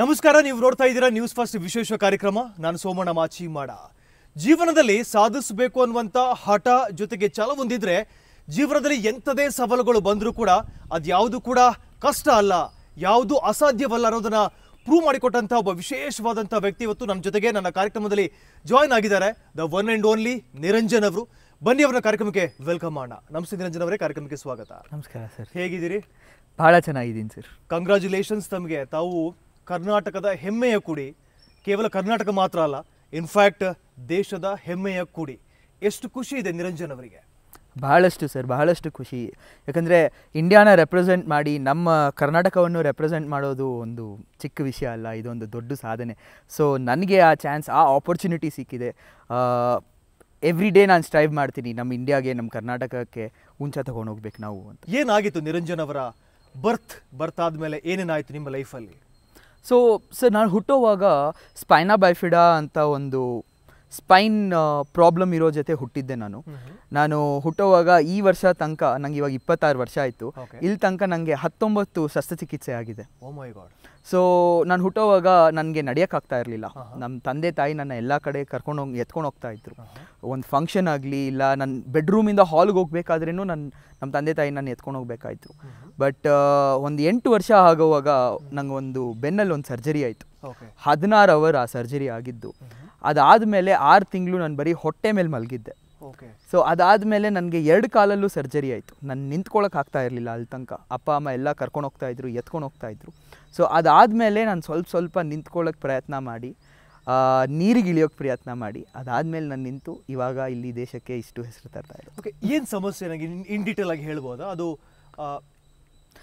ನಮಸ್ಕಾರ ನೀವು ನೋಡ್ತಾ ಇದ್ದೀರಾ ನ್ಯೂಸ್ ಫಸ್ಟ್ ವಿಶೇಷ ಕಾರ್ಯಕ್ರಮ ನಾನು ಸೋಮಣ್ಣ ಮಾಚಿ ಮಾಡ ಜೀವನದಲ್ಲಿ ಸಾಧಿಸಬೇಕು ಅನ್ನುವಂಥ ಹಠ ಜೊತೆಗೆ ಛಲ ಹೊಂದಿದ್ರೆ ಜೀವನದಲ್ಲಿ ಎಂಥದೇ ಸವಾಲುಗಳು ಬಂದರೂ ಕೂಡ ಅದು ಯಾವುದು ಕೂಡ ಕಷ್ಟ ಅಲ್ಲ ಯಾವುದು ಅಸಾಧ್ಯವಲ್ಲ ಅನ್ನೋದನ್ನ ಪ್ರೂವ್ ಮಾಡಿಕೊಟ್ಟಂಥ ಒಬ್ಬ ವಿಶೇಷವಾದಂಥ ವ್ಯಕ್ತಿ ಇವತ್ತು ನಮ್ಮ ಜೊತೆಗೆ ನನ್ನ ಕಾರ್ಯಕ್ರಮದಲ್ಲಿ ಜಾಯ್ನ್ ಆಗಿದ್ದಾರೆ the one and only Niranjan ಅವರು ಬನ್ನಿ ಅವರ ಕಾರ್ಯಕ್ರಮಕ್ಕೆ ವೆಲ್ಕಮ್ ಮಾಡೋಣ ನಮಸ್ತೆ ನಿರಂಜನ್ ಅವರೇ ಕಾರ್ಯಕ್ರಮಕ್ಕೆ ಸ್ವಾಗತ ನಮಸ್ಕಾರ ಸರ್ ಹೇಗಿದ್ದೀರಿ ಬಹಳ ಚೆನ್ನಾಗಿದ್ದೀನಿ ಸರ್ ಕಂಗ್ರ್ಯಾಚುಲೇಷನ್ಸ್ ತಮಗೆ ತಾವು ಕರ್ನಾಟಕದ ಹೆಮ್ಮೆಯ ಕುಡಿ ಕೇವಲ ಕರ್ನಾಟಕ ಮಾತ್ರ ಅಲ್ಲ ಇನ್ಫ್ಯಾಕ್ಟ್ ದೇಶದ ಹೆಮ್ಮೆಯ ಕುಡಿ ಎಷ್ಟು ಖುಷಿ ಇದೆ ನಿರಂಜನ್ ಅವರಿಗೆ ಬಹಳಷ್ಟು ಸರ್ ಬಹಳಷ್ಟು ಖುಷಿ ಯಾಕಂದರೆ ಇಂಡಿಯಾನ ರೆಪ್ರೆಸೆಂಟ್ ಮಾಡಿ ನಮ್ಮ ಕರ್ನಾಟಕವನ್ನು ರೆಪ್ರೆಸೆಂಟ್ ಮಾಡೋದು ಒಂದು ಚಿಕ್ಕ ವಿಷಯ ಅಲ್ಲ ಇದೊಂದು ದೊಡ್ಡ ಸಾಧನೆ ಸೊ ನನಗೆ ಆ ಚಾನ್ಸ್ ಆ ಆಪರ್ಚುನಿಟಿ ಸಿಕ್ಕಿದೆ ಎವ್ರಿ ಡೇ ನಾನು ಸ್ಟ್ರೈವ್ ಮಾಡ್ತೀನಿ ನಮ್ಮ ಇಂಡಿಯಾಗೆ ನಮ್ಮ ಕರ್ನಾಟಕಕ್ಕೆ ಉಂಚ ಹೋಗ್ಬೇಕು ನಾವು ಅಂತ ಏನಾಗಿತ್ತು ನಿರಂಜನ್ ಅವರ ಬರ್ತ್ ಬರ್ತ್ ಆದಮೇಲೆ ಏನೇನಾಯಿತು ನಿಮ್ಮ ಲೈಫಲ್ಲಿ ಸೊ ಸರ್ ನಾನು ಹುಟ್ಟೋವಾಗ ಸ್ಪೈನಾ ಬೈಫಿಡಾ ಅಂತ ಒಂದು ಸ್ಪೈನ್ ಪ್ರಾಬ್ಲಮ್ ಇರೋ ಜೊತೆ ಹುಟ್ಟಿದ್ದೆ ನಾನು ನಾನು ಹುಟ್ಟೋವಾಗ ಈ ವರ್ಷ ತನಕ ನಂಗೆ ಇವಾಗ ಇಪ್ಪತ್ತಾರು ವರ್ಷ ಆಯಿತು ಇಲ್ಲಿ ತನಕ ನನಗೆ ಹತ್ತೊಂಬತ್ತು ಶಸ್ತ್ರಚಿಕಿತ್ಸೆ ಆಗಿದೆ ಓ ಮೈ ಗಾಡ್ ಸೊ ನಾನು ಹುಟ್ಟೋವಾಗ ನನಗೆ ನಡೆಯೋಕ್ಕಾಗ್ತಾ ಇರಲಿಲ್ಲ ನಮ್ಮ ತಂದೆ ತಾಯಿ ನನ್ನ ಎಲ್ಲ ಕಡೆ ಕರ್ಕೊಂಡು ಹೋಗಿ ಎತ್ಕೊಂಡು ಹೋಗ್ತಾ ಇದ್ರು ಒಂದು ಫಂಕ್ಷನ್ ಆಗಲಿ ಇಲ್ಲ ನನ್ನ ಬೆಡ್ರೂಮಿಂದ ಹಾಲ್ಗೆ ಹೋಗ್ಬೇಕಾದ್ರೂ ನನ್ನ ನಮ್ಮ ತಂದೆ ತಾಯಿ ನಾನು ಎತ್ಕೊಂಡು ಹೋಗ್ಬೇಕಾಯ್ತು ಬಟ್ ಒಂದು ಎಂಟು ವರ್ಷ ಆಗೋವಾಗ ನಂಗೆ ಒಂದು ಬೆನ್ನಲ್ಲಿ ಒಂದು ಸರ್ಜರಿ ಆಯಿತು ಹದಿನಾರು ಅವರ್ ಆ ಸರ್ಜರಿ ಆಗಿದ್ದು ಅದಾದಮೇಲೆ ಆರು ತಿಂಗಳು ನಾನು ಬರೀ ಹೊಟ್ಟೆ ಮೇಲೆ ಮಲಗಿದ್ದೆ ಸೊ ಮೇಲೆ ನನಗೆ ಎರಡು ಕಾಲಲ್ಲೂ ಸರ್ಜರಿ ಆಯಿತು ನಾನು ನಿಂತ್ಕೊಳ್ಳೋಕೆ ಆಗ್ತಾ ಇರಲಿಲ್ಲ ಅಲ್ಲಿ ತನಕ ಅಪ್ಪ ಅಮ್ಮ ಎಲ್ಲ ಕರ್ಕೊಂಡು ಹೋಗ್ತಾ ಇದ್ರು ಎತ್ಕೊಂಡು ಹೋಗ್ತಾ ಇದ್ರು ಸೊ ಮೇಲೆ ನಾನು ಸ್ವಲ್ಪ ಸ್ವಲ್ಪ ನಿಂತ್ಕೊಳ್ಳೋಕ್ಕೆ ಪ್ರಯತ್ನ ಮಾಡಿ ನೀರಿಗೆ ಇಳಿಯೋಕ್ಕೆ ಪ್ರಯತ್ನ ಮಾಡಿ ಅದಾದ್ಮೇಲೆ ನಾನು ನಿಂತು ಇವಾಗ ಇಲ್ಲಿ ದೇಶಕ್ಕೆ ಇಷ್ಟು ಹೆಸರು ತರ್ತಾ ಇದ್ದೆ ಓಕೆ ಏನು ಸಮಸ್ಯೆ ನನಗೆ ಇನ್ ಡೀಟೇಲ್ ಆಗಿ ಹೇಳ್ಬೋದಾ ಅದು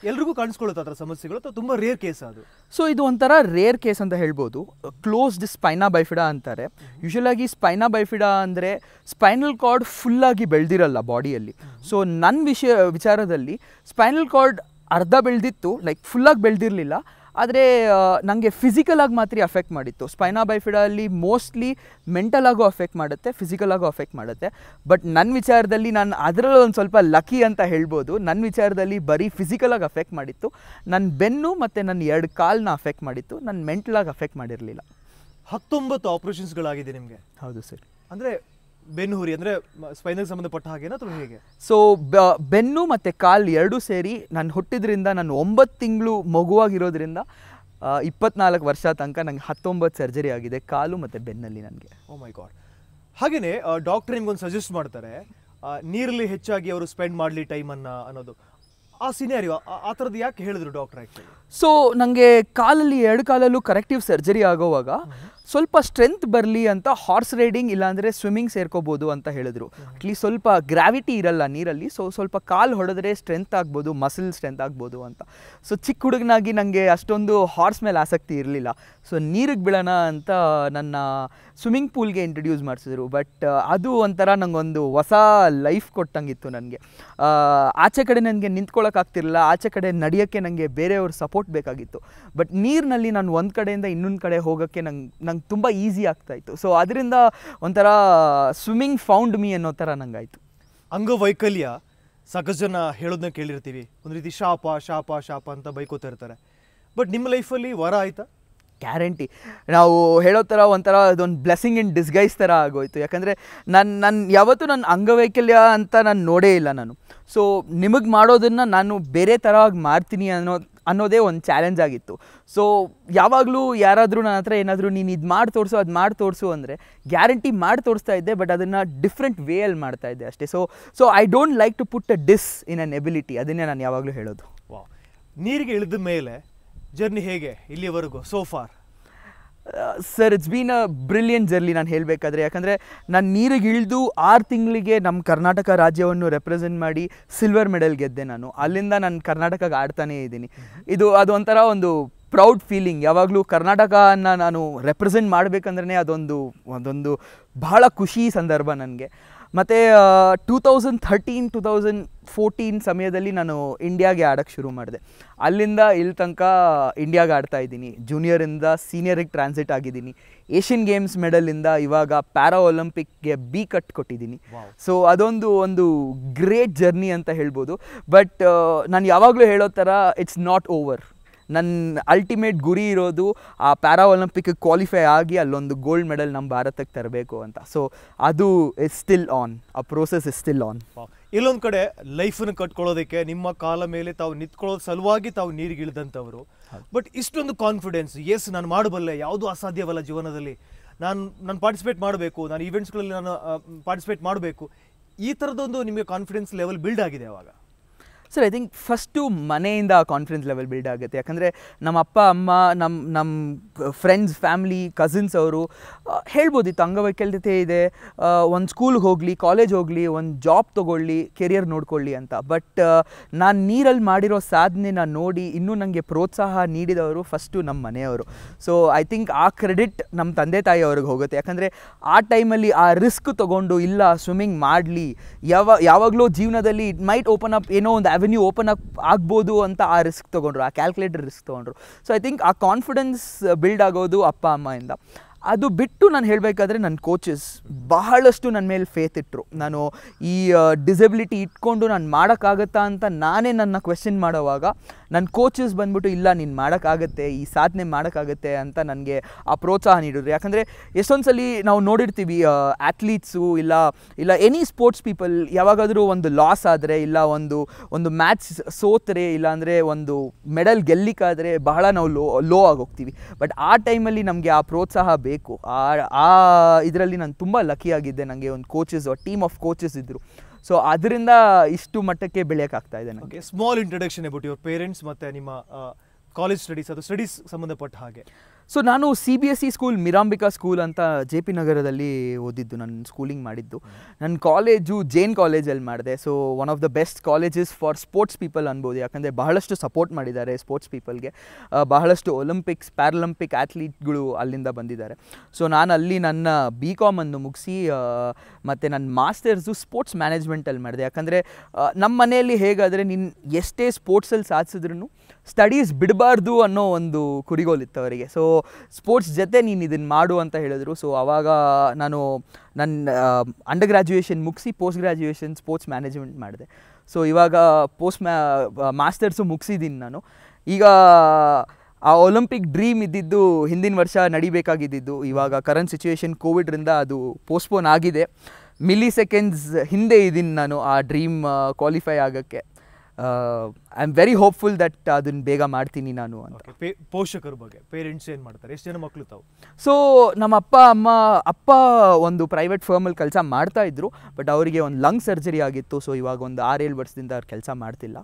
ಎಲ್ರಿಗೂ ಕಾಣಿಸ್ಕೊಳ್ಳುತ್ತೆ ಅದರ ಸಮಸ್ಯೆಗಳು ಅಥವಾ ತುಂಬ ರೇರ್ ಕೇಸ್ ಅದು ಸೊ ಇದು ಒಂಥರ ರೇರ್ ಕೇಸ್ ಅಂತ ಹೇಳ್ಬೋದು ಕ್ಲೋಸ್ಡ್ ಸ್ಪೈನಾ ಬೈಫಿಡಾ ಅಂತಾರೆ ಆಗಿ ಸ್ಪೈನಾ ಬೈಫಿಡಾ ಅಂದರೆ ಸ್ಪೈನಲ್ ಕಾರ್ಡ್ ಫುಲ್ಲಾಗಿ ಬೆಳೆದಿರಲ್ಲ ಬಾಡಿಯಲ್ಲಿ ಸೊ ನನ್ನ ವಿಷಯ ವಿಚಾರದಲ್ಲಿ ಸ್ಪೈನಲ್ ಕಾರ್ಡ್ ಅರ್ಧ ಬೆಳೆದಿತ್ತು ಲೈಕ್ ಫುಲ್ಲಾಗಿ ಬೆಳೆದಿರಲಿಲ್ಲ ಆದರೆ ನನಗೆ ಫಿಸಿಕಲಾಗಿ ಮಾತ್ರ ಅಫೆಕ್ಟ್ ಮಾಡಿತ್ತು ಸ್ಪೈನಾ ಬೈಫಿಡಲ್ಲಿ ಮೋಸ್ಟ್ಲಿ ಮೆಂಟಲಾಗೂ ಅಫೆಕ್ಟ್ ಮಾಡುತ್ತೆ ಫಿಸಿಕಲಾಗೂ ಅಫೆಕ್ಟ್ ಮಾಡುತ್ತೆ ಬಟ್ ನನ್ನ ವಿಚಾರದಲ್ಲಿ ನಾನು ಅದರಲ್ಲೂ ಒಂದು ಸ್ವಲ್ಪ ಲಕ್ಕಿ ಅಂತ ಹೇಳ್ಬೋದು ನನ್ನ ವಿಚಾರದಲ್ಲಿ ಬರೀ ಫಿಸಿಕಲಾಗಿ ಅಫೆಕ್ಟ್ ಮಾಡಿತ್ತು ನನ್ನ ಬೆನ್ನು ಮತ್ತು ನನ್ನ ಎರಡು ಕಾಲನ್ನ ಅಫೆಕ್ಟ್ ಮಾಡಿತ್ತು ನನ್ನ ಮೆಂಟಲಾಗಿ ಅಫೆಕ್ಟ್ ಮಾಡಿರಲಿಲ್ಲ ಹತ್ತೊಂಬತ್ತು ಆಪ್ರೇಷನ್ಸ್ಗಳಾಗಿದೆ ನಿಮಗೆ ಹೌದು ಸರ್ ಅಂದರೆ ಬೆನ್ನು ಅಂದ್ರೆ ಅಂದರೆ ಸಂಬಂಧಪಟ್ಟ ಹಾಗೆ ಹೇಗೆ ಸೊ ಬೆನ್ನು ಮತ್ತೆ ಕಾಲು ಎರಡು ಸೇರಿ ನಾನು ಹುಟ್ಟಿದ್ರಿಂದ ನಾನು ಒಂಬತ್ತು ತಿಂಗಳು ಮಗುವಾಗಿರೋದ್ರಿಂದ ಇಪ್ಪತ್ನಾಲ್ಕು ವರ್ಷ ತನಕ ನಂಗೆ ಹತ್ತೊಂಬತ್ತು ಸರ್ಜರಿ ಆಗಿದೆ ಕಾಲು ಮತ್ತೆ ಬೆನ್ನಲ್ಲಿ ನನಗೆ oh my god doctor doctor ಒಂದು ಸಜೆಸ್ಟ್ ಮಾಡ್ತಾರೆ ನೀರಲ್ಲಿ ಹೆಚ್ಚಾಗಿ ಅವರು ಸ್ಪೆಂಡ್ ಮಾಡಲಿ ಟೈಮನ್ನು ಅನ್ನೋದು ಆ ಸಿನಿಯರಿ ಆ ಥರದ್ದು ಯಾಕೆ ಹೇಳಿದ್ರು ಡಾಕ್ಟರ್ ಆ್ಯಕ್ಚುಲಿ ಸೊ ನನಗೆ ಕಾಲಲ್ಲಿ ಎರಡು ಕಾಲಲ್ಲೂ ಕರೆಕ್ಟಿವ್ ಸರ್ಜರಿ ಆಗೋವಾಗ ಸ್ವಲ್ಪ ಸ್ಟ್ರೆಂತ್ ಬರಲಿ ಅಂತ ಹಾರ್ಸ್ ರೈಡಿಂಗ್ ಇಲ್ಲಾಂದರೆ ಸ್ವಿಮ್ಮಿಂಗ್ ಸೇರ್ಕೋಬೋದು ಅಂತ ಹೇಳಿದ್ರು ಅಟ್ಲೀಸ್ಟ್ ಸ್ವಲ್ಪ ಗ್ರಾವಿಟಿ ಇರಲ್ಲ ನೀರಲ್ಲಿ ಸೊ ಸ್ವಲ್ಪ ಕಾಲು ಹೊಡೆದ್ರೆ ಸ್ಟ್ರೆಂತ್ ಆಗ್ಬೋದು ಮಸಲ್ ಸ್ಟ್ರೆಂತ್ ಆಗ್ಬೋದು ಅಂತ ಸೊ ಚಿಕ್ಕ ಹುಡುಗನಾಗಿ ನನಗೆ ಅಷ್ಟೊಂದು ಹಾರ್ಸ್ ಮೇಲೆ ಆಸಕ್ತಿ ಇರಲಿಲ್ಲ ಸೊ ನೀರಿಗೆ ಬೀಳೋಣ ಅಂತ ನನ್ನ ಸ್ವಿಮ್ಮಿಂಗ್ ಪೂಲ್ಗೆ ಇಂಟ್ರಡ್ಯೂಸ್ ಮಾಡಿಸಿದ್ರು ಬಟ್ ಅದು ಒಂಥರ ನನಗೊಂದು ಹೊಸ ಲೈಫ್ ಕೊಟ್ಟಂಗಿತ್ತು ನನಗೆ ಆಚೆ ಕಡೆ ನನಗೆ ನಿಂತ್ಕೊಳ್ಳೋಕ್ಕಾಗ್ತಿರಲಿಲ್ಲ ಆಚೆ ಕಡೆ ನಡೆಯೋಕ್ಕೆ ನನಗೆ ಬೇರೆಯವ್ರ ಸಪೋರ್ಟ್ ಬೇಕಾಗಿತ್ತು ಬಟ್ ನೀರಿನಲ್ಲಿ ನಾನು ಒಂದು ಕಡೆಯಿಂದ ಇನ್ನೊಂದು ಕಡೆ ಹೋಗೋಕ್ಕೆ ನಂಗೆ ನಂಗೆ ತುಂಬ ಈಸಿ ಆಗ್ತಾಯಿತ್ತು ಸೊ ಅದರಿಂದ ಒಂಥರ ಸ್ವಿಮ್ಮಿಂಗ್ ಫೌಂಡ್ ಮೀ ಅನ್ನೋ ಥರ ನಂಗಾಯಿತು ಅಂಗವೈಕಲ್ಯ ಸಾಕಷ್ಟು ಜನ ಹೇಳೋದನ್ನ ಕೇಳಿರ್ತೀವಿ ಒಂದು ರೀತಿ ಶಾಪ ಶಾಪ ಶಾಪ ಅಂತ ಬೈಕೋತಾ ಇರ್ತಾರೆ ಬಟ್ ನಿಮ್ಮ ಲೈಫಲ್ಲಿ ವರ ಆಯಿತಾ ಗ್ಯಾರಂಟಿ ನಾವು ಹೇಳೋ ಥರ ಒಂಥರ ಅದೊಂದು ಬ್ಲೆಸ್ಸಿಂಗ್ ಇನ್ ಡಿಸ್ಗೈಸ್ ಥರ ಆಗೋಯ್ತು ಯಾಕಂದರೆ ನನ್ನ ನನ್ನ ಯಾವತ್ತೂ ನನ್ನ ಅಂಗವೈಕಲ್ಯ ಅಂತ ನಾನು ನೋಡೇ ಇಲ್ಲ ನಾನು ಸೊ ನಿಮಗೆ ಮಾಡೋದನ್ನು ನಾನು ಬೇರೆ ಥರವಾಗಿ ಮಾಡ್ತೀನಿ ಅನ್ನೋ ಅನ್ನೋದೇ ಒಂದು ಚಾಲೆಂಜ್ ಆಗಿತ್ತು ಸೊ ಯಾವಾಗಲೂ ಯಾರಾದರೂ ನನ್ನ ಹತ್ರ ಏನಾದರೂ ನೀನು ಇದು ಮಾಡಿ ತೋರಿಸು ಅದು ಮಾಡಿ ತೋರಿಸು ಅಂದರೆ ಗ್ಯಾರಂಟಿ ಮಾಡಿ ತೋರಿಸ್ತಾ ಇದ್ದೆ ಬಟ್ ಅದನ್ನು ಡಿಫ್ರೆಂಟ್ ವೇಯಲ್ಲಿ ಮಾಡ್ತಾ ಇದ್ದೆ ಅಷ್ಟೇ so so I don't like to put a dis in an ability ಅದನ್ನೇ ನಾನು ಯಾವಾಗಲೂ ಹೇಳೋದು ನೀರಿಗೆ ಇಳಿದ ಮೇಲೆ ಜರ್ನಿ ಹೇಗೆ ಇಲ್ಲಿವರೆಗೂ so far sir it's been a brilliant journey ನಾನು ಹೇಳಬೇಕಾದ್ರೆ ಯಾಕಂದರೆ ನಾನು ನೀರಿಗೆ ಇಳಿದು ಆರು ತಿಂಗಳಿಗೆ ನಮ್ಮ ಕರ್ನಾಟಕ ರಾಜ್ಯವನ್ನು ರೆಪ್ರೆಸೆಂಟ್ ಮಾಡಿ ಸಿಲ್ವರ್ ಮೆಡಲ್ ಗೆದ್ದೆ ನಾನು ಅಲ್ಲಿಂದ ನಾನು ಕರ್ನಾಟಕಕ್ಕೆ ಆಡ್ತಾನೇ ಇದ್ದೀನಿ ಇದು ಅದು ಒಂದು ಪ್ರೌಡ್ ಫೀಲಿಂಗ್ ಯಾವಾಗಲೂ ಕರ್ನಾಟಕನ ನಾನು ರೆಪ್ರೆಸೆಂಟ್ ಮಾಡಬೇಕಂದ್ರೆ ಅದೊಂದು ಒಂದೊಂದು ಬಹಳ ಖುಷಿ ಸಂದರ್ಭ ನನಗೆ ಮತ್ತು two thousand thirteen two thousand fourteen ಸಮಯದಲ್ಲಿ ನಾನು ಇಂಡಿಯಾಗೆ ಆಡೋಕ್ಕೆ ಶುರು ಮಾಡಿದೆ ಅಲ್ಲಿಂದ ಇಲ್ಲಿ ತನಕ ಇಂಡಿಯಾಗೆ ಆಡ್ತಾ ಇದ್ದೀನಿ ಜೂನಿಯರಿಂದ ಸೀನಿಯರಿಗೆ ಟ್ರಾನ್ಸಿಟ್ ಆಗಿದ್ದೀನಿ ಏಷ್ಯನ್ ಗೇಮ್ಸ್ ಮೆಡಲಿಂದ ಇವಾಗ ಪ್ಯಾರಾ ಒಲಿಂಪಿಕ್ಗೆ ಬಿ ಕಟ್ ಕೊಟ್ಟಿದ್ದೀನಿ ಸೊ ಅದೊಂದು ಒಂದು ಗ್ರೇಟ್ ಜರ್ನಿ ಅಂತ ಹೇಳ್ಬೋದು ಬಟ್ ನಾನು ಯಾವಾಗಲೂ ಹೇಳೋ ಥರ ಇಟ್ಸ್ ನಾಟ್ ಓವರ್ ನನ್ನ ಅಲ್ಟಿಮೇಟ್ ಗುರಿ ಇರೋದು ಆ ಪ್ಯಾರಾ ಒಲಿಂಪಿಕ್ ಕ್ವಾಲಿಫೈ ಆಗಿ ಅಲ್ಲೊಂದು ಗೋಲ್ಡ್ ಮೆಡಲ್ ನಮ್ಮ ಭಾರತಕ್ಕೆ ತರಬೇಕು ಅಂತ ಸೊ ಅದು ಇಸ್ ಸ್ಟಿಲ್ ಆನ್ ಆ ಪ್ರೋಸೆಸ್ ಇಸ್ ಸ್ಟಿಲ್ ಆನ್ ಇಲ್ಲೊಂದು ಕಡೆ ಲೈಫನ್ನು ಕಟ್ಕೊಳ್ಳೋದಕ್ಕೆ ನಿಮ್ಮ ಕಾಲ ಮೇಲೆ ತಾವು ನಿಂತ್ಕೊಳ್ಳೋದು ಸಲುವಾಗಿ ತಾವು ನೀರಿಗಿಳಿದಂಥವರು ಬಟ್ ಇಷ್ಟೊಂದು ಕಾನ್ಫಿಡೆನ್ಸ್ ಎಸ್ ನಾನು ಮಾಡಬಲ್ಲೆ ಯಾವುದೂ ಅಸಾಧ್ಯವಲ್ಲ ಜೀವನದಲ್ಲಿ ನಾನು ನಾನು ಪಾರ್ಟಿಸಿಪೇಟ್ ಮಾಡಬೇಕು ನಾನು ಈವೆಂಟ್ಸ್ಗಳಲ್ಲಿ ನಾನು ಪಾರ್ಟಿಸಿಪೇಟ್ ಮಾಡಬೇಕು ಈ ಥರದೊಂದು ನಿಮಗೆ ಕಾನ್ಫಿಡೆನ್ಸ್ ಲೆವೆಲ್ ಬಿಲ್ಡ್ ಆಗಿದೆ ಅವಾಗ ಸರ್ ಐ ಥಿಂಕ್ ಫಸ್ಟು ಮನೆಯಿಂದ ಕಾನ್ಫಿಡೆನ್ಸ್ ಲೆವೆಲ್ ಬಿಲ್ಡ್ ಆಗುತ್ತೆ ಯಾಕಂದರೆ ನಮ್ಮ ಅಪ್ಪ ಅಮ್ಮ ನಮ್ಮ ನಮ್ಮ ಫ್ರೆಂಡ್ಸ್ ಫ್ಯಾಮ್ಲಿ ಕಸಿನ್ಸ್ ಅವರು ಹೇಳ್ಬೋದಿತ್ತು ಅಂಗವೈಕಲ್ಯತೆ ಇದೆ ಒಂದು ಸ್ಕೂಲ್ಗೆ ಹೋಗಲಿ ಕಾಲೇಜ್ ಹೋಗಲಿ ಒಂದು ಜಾಬ್ ತೊಗೊಳ್ಳಿ ಕೆರಿಯರ್ ನೋಡ್ಕೊಳ್ಳಿ ಅಂತ ಬಟ್ ನಾನು ನೀರಲ್ಲಿ ಮಾಡಿರೋ ಸಾಧನೆನ ನೋಡಿ ಇನ್ನೂ ನನಗೆ ಪ್ರೋತ್ಸಾಹ ನೀಡಿದವರು ಫಸ್ಟು ನಮ್ಮ ಮನೆಯವರು ಸೊ ಐ ಥಿಂಕ್ ಆ ಕ್ರೆಡಿಟ್ ನಮ್ಮ ತಂದೆ ತಾಯಿ ಅವ್ರಿಗೆ ಹೋಗುತ್ತೆ ಯಾಕಂದರೆ ಆ ಟೈಮಲ್ಲಿ ಆ ರಿಸ್ಕ್ ತೊಗೊಂಡು ಇಲ್ಲ ಸ್ವಿಮ್ಮಿಂಗ್ ಮಾಡಲಿ ಯಾವ ಯಾವಾಗಲೂ ಜೀವನದಲ್ಲಿ ಇಟ್ ಮೈಟ್ ಓಪನ್ ಅಪ್ ಏನೋ ಒಂದು ಅವೆನ್ಯೂ ಓಪನ್ ಅಪ್ ಆಗ್ಬೋದು ಅಂತ ಆ ರಿಸ್ಕ್ ತೊಗೊಂಡ್ರು ಆ ಕ್ಯಾಲ್ಕುಲೇಟರ್ ರಿಸ್ಕ್ ತೊಗೊಂಡ್ರು ಸೊ ಐ ಥಿಂಕ್ ಆ ಕಾನ್ಫಿಡೆನ್ಸ್ ಬಿಲ್ಡ್ ಆಗೋದು ಅಪ್ಪ ಅಮ್ಮ ಇಂದ ಅದು ಬಿಟ್ಟು ನಾನು ಹೇಳಬೇಕಾದ್ರೆ ನನ್ನ ಕೋಚಸ್ ಬಹಳಷ್ಟು ನನ್ನ ಮೇಲೆ ಫೇತ್ ಇಟ್ಟರು ನಾನು ಈ ಡಿಸೆಬಿಲಿಟಿ ಇಟ್ಕೊಂಡು ನಾನು ಮಾಡೋಕ್ಕಾಗತ್ತಾ ಅಂತ ನಾನೇ ನನ್ನ ಕ್ವೆಶನ್ ಮಾಡೋವಾಗ ನನ್ನ ಕೋಚಸ್ ಬಂದ್ಬಿಟ್ಟು ಇಲ್ಲ ನೀನು ಮಾಡೋಕ್ಕಾಗತ್ತೆ ಈ ಸಾಧನೆ ಮಾಡೋಕ್ಕಾಗತ್ತೆ ಅಂತ ನನಗೆ ಆ ಪ್ರೋತ್ಸಾಹ ನೀಡಿದ್ರು ಯಾಕಂದರೆ ಎಷ್ಟೊಂದ್ಸಲಿ ನಾವು ನೋಡಿರ್ತೀವಿ ಅಥ್ಲೀಟ್ಸು ಇಲ್ಲ ಇಲ್ಲ ಎನಿ ಸ್ಪೋರ್ಟ್ಸ್ ಪೀಪಲ್ ಯಾವಾಗಾದರೂ ಒಂದು ಲಾಸ್ ಆದರೆ ಇಲ್ಲ ಒಂದು ಒಂದು ಮ್ಯಾಚ್ ಸೋತರೆ ಇಲ್ಲಾಂದರೆ ಒಂದು ಮೆಡಲ್ ಗೆಲ್ಲಿಕ್ಕಾದರೆ ಬಹಳ ನಾವು ಲೋ ಲೋ ಆಗೋಗ್ತೀವಿ ಬಟ್ ಆ ಟೈಮಲ್ಲಿ ನಮಗೆ ಆ ಪ್ರೋತ್ಸಾಹ ಬೇಕು ಆ ಆ ಇದರಲ್ಲಿ ನಾನು ತುಂಬ ಆಗಿದ್ದೆ ನನಗೆ ಒಂದು ಕೋಚಸ್ ಟೀಮ್ ಆಫ್ ಕೋಚಸ್ ಇದ್ದರು ಸೊ ಅದರಿಂದ ಇಷ್ಟು ಮಟ್ಟಕ್ಕೆ ಬೆಳೆಯೋಕ್ಕಾಗ್ತಾ ಇದೆ ನನಗೆ small introduction about your parents ಮತ್ತು ನಿಮ್ಮ ಕಾಲೇಜ್ ಸ್ಟಡೀಸ್ ಅದು ಸ್ಟಡೀಸ್ ಸಂಬಂಧಪಟ್ಟ ಹಾಗೆ ಸೊ ನಾನು C B S E school Mirambika school ಅಂತ ಜೆ ಪಿ ನಗರದಲ್ಲಿ ಓದಿದ್ದು ನನ್ನ ಸ್ಕೂಲಿಂಗ್ ಮಾಡಿದ್ದು ನನ್ನ ಕಾಲೇಜು ಜೇನ್ ಕಾಲೇಜಲ್ಲಿ ಮಾಡಿದೆ so one of the best colleges for sports people ಅನ್ಬೋದು ಯಾಕಂದರೆ ಬಹಳಷ್ಟು ಸಪೋರ್ಟ್ ಮಾಡಿದ್ದಾರೆ ಸ್ಪೋರ್ಟ್ಸ್ ಪೀಪಲ್ಗೆ ಬಹಳಷ್ಟು ಒಲಿಂಪಿಕ್ಸ್ ಪ್ಯಾರಲಂಪಿಕ್ ಆಥ್ಲೀಟ್ಗಳು ಅಲ್ಲಿಂದ ಬಂದಿದ್ದಾರೆ ಸೊ ನಾನು ಅಲ್ಲಿ ನನ್ನ ಬಿ ಕಾಮನ್ನು ಮುಗಿಸಿ ಮತ್ತು ನನ್ನ ಮಾಸ್ಟರ್ಸು ಸ್ಪೋರ್ಟ್ಸ್ ಮ್ಯಾನೇಜ್ಮೆಂಟಲ್ಲಿ ಮಾಡಿದೆ ಯಾಕಂದರೆ ನಮ್ಮ ಮನೆಯಲ್ಲಿ ಹೇಗಾದರೆ ನಿನ್ನ ಎಷ್ಟೇ ಸ್ಪೋರ್ಟ್ಸಲ್ಲಿ ಸಾಧಿಸಿದ್ರು ಸ್ಟಡೀಸ್ ಬಿಡಬಾರ್ದು ಅನ್ನೋ ಒಂದು ಕುರಿಗೋಲಿತ್ತು ಅವರಿಗೆ ಸೊ ಸ್ಪೋರ್ಟ್ಸ್ ಜೊತೆ ನೀನು ಇದನ್ನು ಮಾಡು ಅಂತ ಹೇಳಿದ್ರು ಸೊ ಅವಾಗ ನಾನು ನನ್ನ ಅಂಡರ್ ಗ್ರ್ಯಾಜುಯೇಷನ್ ಮುಗಿಸಿ ಪೋಸ್ಟ್ ಗ್ರ್ಯಾಜುಯೇಷನ್ ಸ್ಪೋರ್ಟ್ಸ್ ಮ್ಯಾನೇಜ್ಮೆಂಟ್ ಮಾಡಿದೆ ಸೊ ಇವಾಗ ಪೋಸ್ಟ್ ಮ್ಯಾ ಮಾಸ್ಟರ್ಸು ಮುಗಿಸಿದ್ದೀನಿ ನಾನು ಈಗ ಆ ಒಲಿಂಪಿಕ್ ಡ್ರೀಮ್ ಇದ್ದಿದ್ದು ಹಿಂದಿನ ವರ್ಷ ನಡಿಬೇಕಾಗಿದ್ದು ಇವಾಗ ಕರೆಂಟ್ ಸಿಚುವೇಶನ್ ಕೋವಿಡ್ರಿಂದ ಅದು ಪೋಸ್ಟ್ಪೋನ್ ಆಗಿದೆ ಮಿಲಿ ಸೆಕೆಂಡ್ಸ್ ಹಿಂದೆ ಇದ್ದೀನಿ ನಾನು ಆ ಡ್ರೀಮ್ ಕ್ವಾಲಿಫೈ ಆಗೋಕ್ಕೆ I am very hopeful that ಅದನ್ನು ಬೇಗ ಮಾಡ್ತೀನಿ ನಾನು ಅಂತ ಪೋಷಕರ ಬಗ್ಗೆ ಪೇರೆಂಟ್ಸ್ ಏನು ಮಾಡ್ತಾರೆ ಎಷ್ಟು ಜನ ಮಕ್ಕಳು ತಾವು ಸೊ ನಮ್ಮ ಅಪ್ಪ ಅಮ್ಮ ಅಪ್ಪ ಒಂದು ಪ್ರೈವೇಟ್ ಫರ್ಮಲ್ಲಿ ಕೆಲಸ ಮಾಡ್ತಾ ಇದ್ರು ಬಟ್ ಅವರಿಗೆ ಒಂದು ಲಂಗ್ ಸರ್ಜರಿ ಆಗಿತ್ತು ಸೊ ಇವಾಗ ಒಂದು ಆರೇಳು ವರ್ಷದಿಂದ ಅವ್ರು ಕೆಲಸ ಮಾಡ್ತಿಲ್ಲ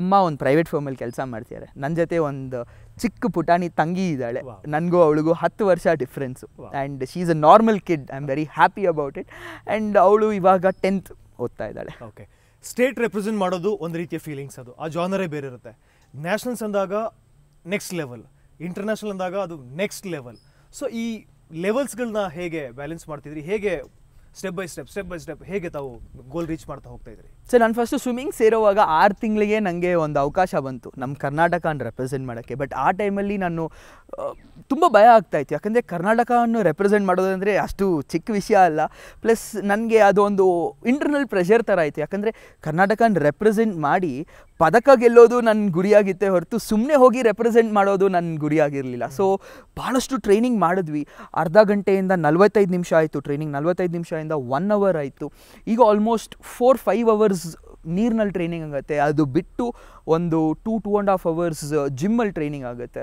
ಅಮ್ಮ ಒಂದು ಪ್ರೈವೇಟ್ ಫರ್ಮಲ್ಲಿ ಕೆಲಸ ಮಾಡ್ತಿದ್ದಾರೆ ನನ್ನ ಜೊತೆ ಒಂದು ಚಿಕ್ಕ ಪುಟಾಣಿ ತಂಗಿ ಇದ್ದಾಳೆ ನನಗೂ ಅವಳಿಗೂ ಹತ್ತು ವರ್ಷ difference and she is a normal kid I am very happy about it and ಅವಳು ಇವಾಗ ಟೆಂತ್ ಓದ್ತಾ ಇದ್ದಾಳೆ ಓಕೆ ಸ್ಟೇಟ್ ರೆಪ್ರೆಸೆಂಟ್ ಮಾಡೋದು ಒಂದು ರೀತಿಯ ಫೀಲಿಂಗ್ಸ್ ಅದು ಆ ಜಾನರೇ ಬೇರೆ ಇರುತ್ತೆ ನ್ಯಾಷನಲ್ಸ್ ಅಂದಾಗ ನೆಕ್ಸ್ಟ್ ಲೆವೆಲ್ ಇಂಟರ್ನ್ಯಾಷನಲ್ ಅಂದಾಗ ಅದು ನೆಕ್ಸ್ಟ್ ಲೆವೆಲ್ ಸೊ ಈ ಲೆವೆಲ್ಸ್ಗಳನ್ನ ಹೇಗೆ ಬ್ಯಾಲೆನ್ಸ್ ಮಾಡ್ತಿದ್ರಿ ಹೇಗೆ step by step step by step ಹೇಗೆ ತಾವು ಗೋಲ್ ರೀಚ್ ಮಾಡ್ತಾ ಹೋಗ್ತಾ ಇದ್ರಿ ಸೊ ನಾನು ಫಸ್ಟು ಸ್ವಿಮ್ಮಿಂಗ್ ಸೇರೋವಾಗ ಆರು ತಿಂಗಳಿಗೆ ನನಗೆ ಒಂದು ಅವಕಾಶ ಬಂತು ನಮ್ಮ ಕರ್ನಾಟಕನ ರೆಪ್ರೆಸೆಂಟ್ ಮಾಡೋಕ್ಕೆ ಬಟ್ ಆ ಟೈಮಲ್ಲಿ ನಾನು ತುಂಬ ಭಯ ಆಗ್ತಾಯಿತ್ತು ಯಾಕಂದರೆ ಕರ್ನಾಟಕವನ್ನು ರೆಪ್ರೆಸೆಂಟ್ ಮಾಡೋದಂದರೆ ಅಷ್ಟು ಚಿಕ್ಕ ವಿಷಯ ಅಲ್ಲ ಪ್ಲಸ್ ನನಗೆ ಅದೊಂದು ಇಂಟರ್ನಲ್ ಪ್ರೆಷರ್ ಥರ ಆಯಿತು ಯಾಕಂದರೆ ಕರ್ನಾಟಕನ ರೆಪ್ರೆಸೆಂಟ್ ಮಾಡಿ ಪದಕ ಗೆಲ್ಲೋದು ನನ್ನ ಗುರಿಯಾಗಿತ್ತೆ ಹೊರತು ಸುಮ್ಮನೆ ಹೋಗಿ ರೆಪ್ರೆಸೆಂಟ್ ಮಾಡೋದು ನನ್ನ ಗುರಿಯಾಗಿರಲಿಲ್ಲ ಸೊ ಭಾಳಷ್ಟು ಟ್ರೈನಿಂಗ್ ಮಾಡಿದ್ವಿ ಅರ್ಧ ಗಂಟೆಯಿಂದ ನಲ್ವತ್ತೈದು ನಿಮಿಷ ಆಯಿತು ಟ್ರೈನಿಂಗ್ ನಲ್ವತ್ತೈದು ನಿಮಿಷದಿಂದ ಒನ್ ಅವರ್ ಆಯಿತು ಈಗ almost four five hours hours ನೀರಿನಲ್ಲಿ ಟ್ರೈನಿಂಗ್ ಆಗುತ್ತೆ ಅದು ಬಿಟ್ಟು ಒಂದು two two and half hours ಜಿಮ್ಮಲ್ಲಿ ಟ್ರೈನಿಂಗ್ ಆಗುತ್ತೆ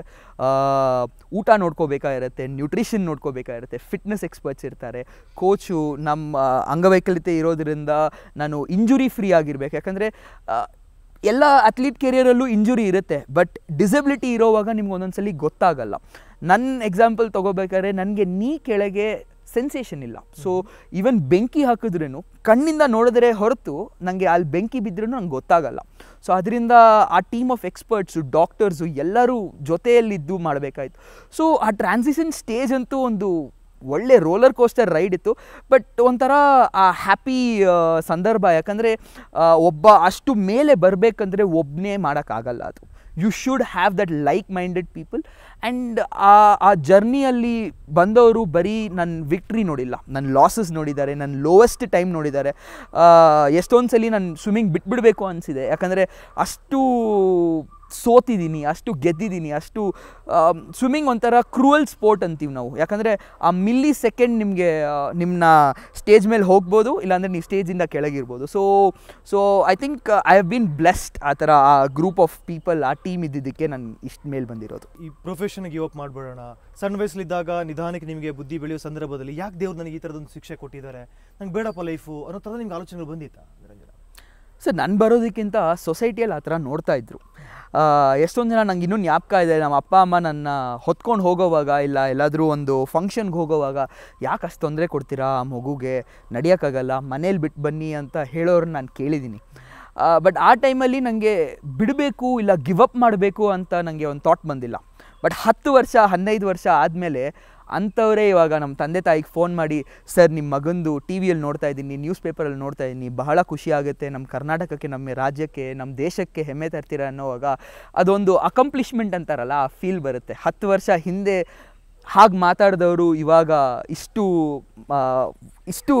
ಊಟ ನೋಡ್ಕೋಬೇಕಾಗಿರುತ್ತೆ ನ್ಯೂಟ್ರಿಷನ್ ನೋಡ್ಕೋಬೇಕಾಗಿರುತ್ತೆ ಫಿಟ್ನೆಸ್ ಎಕ್ಸ್ಪರ್ಟ್ಸ್ ಇರ್ತಾರೆ ಕೋಚು ನಮ್ಮ ಅಂಗವೈಕಲ್ಯತೆ ಇರೋದರಿಂದ ನಾನು ಇಂಜುರಿ ಫ್ರೀ ಆಗಿರ್ಬೇಕು ಯಾಕಂದರೆ ಎಲ್ಲ ಅಥ್ಲೀಟ್ ಕೆರಿಯರಲ್ಲೂ ಇಂಜುರಿ ಇರುತ್ತೆ ಬಟ್ ಡಿಸೆಬಿಲಿಟಿ ಇರೋವಾಗ ನಿಮ್ಗೆ ಒಂದೊಂದು ಸಲ ಗೊತ್ತಾಗಲ್ಲ ನನ್ನ ಎಕ್ಸಾಂಪಲ್ ತೊಗೋಬೇಕಾದ್ರೆ ನನಗೆ ನೀ ಕೆಳಗೆ ಸೆನ್ಸೇಷನ್ ಇಲ್ಲ ಸೊ ಈವನ್ ಬೆಂಕಿ ಹಾಕಿದ್ರೂ ಕಣ್ಣಿಂದ ನೋಡಿದ್ರೆ ಹೊರತು ನನಗೆ ಅಲ್ಲಿ ಬೆಂಕಿ ಬಿದ್ದರೂ ನಂಗೆ ಗೊತ್ತಾಗಲ್ಲ ಸೊ ಅದರಿಂದ ಆ ಟೀಮ್ ಆಫ್ ಎಕ್ಸ್ಪರ್ಟ್ಸು ಡಾಕ್ಟರ್ಸು ಎಲ್ಲರೂ ಜೊತೆಯಲ್ಲಿದ್ದು ಮಾಡಬೇಕಾಯಿತು ಸೊ ಆ ಟ್ರಾನ್ಸಿಷನ್ ಸ್ಟೇಜ್ ಅಂತೂ ಒಂದು ಒಳ್ಳೆ ರೋಲರ್ ಕೋಸ್ಟರ್ ರೈಡ್ ಇತ್ತು ಬಟ್ ಒಂಥರ ಆ ಹ್ಯಾಪಿ ಸಂದರ್ಭ ಯಾಕಂದರೆ ಒಬ್ಬ ಅಷ್ಟು ಮೇಲೆ ಬರಬೇಕಂದ್ರೆ ಒಬ್ಬನೇ ಮಾಡೋಕ್ಕಾಗಲ್ಲ ಅದು you should have that like minded people and ಆ ಜರ್ನಿಯಲ್ಲಿ ಬಂದವರು ಬರೀ ನನ್ನ ವಿಕ್ಟ್ರಿ ನೋಡಿಲ್ಲ ನನ್ನ ಲಾಸಸ್ ನೋಡಿದ್ದಾರೆ ನನ್ನ ಲೋವೆಸ್ಟ್ ಟೈಮ್ ನೋಡಿದ್ದಾರೆ ಎಷ್ಟೊಂದು ಸಲ ನಾನು ಸ್ವಿಮ್ಮಿಂಗ್ ಬಿಟ್ಬಿಡಬೇಕು ಅನಿಸಿದೆ ಯಾಕಂದರೆ ಅಷ್ಟು ಸೋತಿದ್ದೀನಿ ಅಷ್ಟು ಗೆದ್ದಿದ್ದೀನಿ ಅಷ್ಟು ಸ್ವಿಮ್ಮಿಂಗ್ ಒಂಥರ ಕ್ರೂಯಲ್ ಸ್ಪೋರ್ಟ್ ಅಂತೀವಿ ನಾವು ಯಾಕಂದರೆ ಆ ಮಿಲ್ಲಿ ಸೆಕೆಂಡ್ ನಿಮಗೆ ನಿಮ್ಮನ್ನ ಸ್ಟೇಜ್ ಮೇಲೆ ಹೋಗ್ಬೋದು ಇಲ್ಲಾಂದರೆ ನೀವು ಸ್ಟೇಜಿಂದ ಕೆಳಗಿರ್ಬೋದು so so I think I have been blessed ಆ ಥರ ಆ ಗ್ರೂಪ್ ಆಫ್ ಪೀಪಲ್ ಆ ಟೀಮ್ ಇದ್ದಿದ್ದಕ್ಕೆ ನಾನು ಇಷ್ಟು ಮೇಲೆ ಬಂದಿರೋದು ಈ ಪ್ರೊಫೆಷನ್ಗೆ ಗಿವ್ ಅಪ್ ಸಣ್ಣ ವಯಸ್ಸಲ್ಲಿದ್ದಾಗ ನಿಧಾನಕ್ಕೆ ನಿಮಗೆ ಬುದ್ಧಿ ಬೆಳೆಯೋ ಸಂದರ್ಭದಲ್ಲಿ ಯಾಕೆ ದೇವ್ರು ನನಗೆ ಈ ಥರದೊಂದು ಶಿಕ್ಷೆ ಕೊಟ್ಟಿದ್ದಾರೆ ನಂಗೆ ಬೇಡಪ್ಪ ಲೈಫು ಅನ್ನೋ ಥರ ನಿಮ್ಗೆ ಆಲೋಚನೆಗಳು ಬಂದಿತ್ತಾ ಸರ್ ನಾನು ಬರೋದಕ್ಕಿಂತ ಸೊಸೈಟಿಯಲ್ಲಿ ಆ ಥರ ನೋಡ್ತಾ ಇದ್ರು ಎಷ್ಟೊಂದು ಜನ ನಂಗೆ ಇನ್ನೂ ಜ್ಞಾಪಕ ಇದೆ ನಮ್ಮ ಅಪ್ಪ ಅಮ್ಮ ನನ್ನ ಹೊತ್ಕೊಂಡು ಹೋಗೋವಾಗ ಇಲ್ಲ ಎಲ್ಲಾದರೂ ಒಂದು ಫಂಕ್ಷನ್ಗೆ ಹೋಗೋವಾಗ ಯಾಕೆ ಅಷ್ಟು ತೊಂದರೆ ಕೊಡ್ತೀರಾ ಆ ಮಗುಗೆ ನಡೆಯೋಕ್ಕಾಗಲ್ಲ ಮನೇಲಿ ಬಿಟ್ಟು ಬನ್ನಿ ಅಂತ ಹೇಳೋರು ನಾನು ಕೇಳಿದ್ದೀನಿ ಬಟ್ ಆ ಟೈಮಲ್ಲಿ ನನಗೆ ಬಿಡಬೇಕು ಇಲ್ಲ ಗಿವ್ ಅಪ್ ಮಾಡಬೇಕು ಅಂತ ನನಗೆ ಒಂದು ಥಾಟ್ ಬಂದಿಲ್ಲ ಬಟ್ ಹತ್ತು ವರ್ಷ ಹನ್ನೈದು ವರ್ಷ ಆದಮೇಲೆ ಅಂಥವರೇ ಇವಾಗ ನಮ್ಮ ತಂದೆ ತಾಯಿಗೆ ಫೋನ್ ಮಾಡಿ ಸರ್ ನಿಮ್ಮ ಮಗಂದು ಟಿ ವಿಯಲ್ಲಿ ನೋಡ್ತಾ ಇದ್ದೀನಿ ನ್ಯೂಸ್ ಪೇಪರಲ್ಲಿ ನೋಡ್ತಾ ಇದ್ದೀನಿ ಬಹಳ ಖುಷಿ ಆಗುತ್ತೆ ನಮ್ಮ ಕರ್ನಾಟಕಕ್ಕೆ ನಮ್ಮ ರಾಜ್ಯಕ್ಕೆ ನಮ್ಮ ದೇಶಕ್ಕೆ ಹೆಮ್ಮೆ ತರ್ತೀರ ಅನ್ನೋವಾಗ ಅದೊಂದು ಅಕಂಪ್ಲಿಷ್ಮೆಂಟ್ ಅಂತಾರಲ್ಲ ಆ ಫೀಲ್ ಬರುತ್ತೆ ಹತ್ತು ವರ್ಷ ಹಿಂದೆ ಹಾಗೆ ಮಾತಾಡಿದವರು ಇವಾಗ ಇಷ್ಟು ಇಷ್ಟು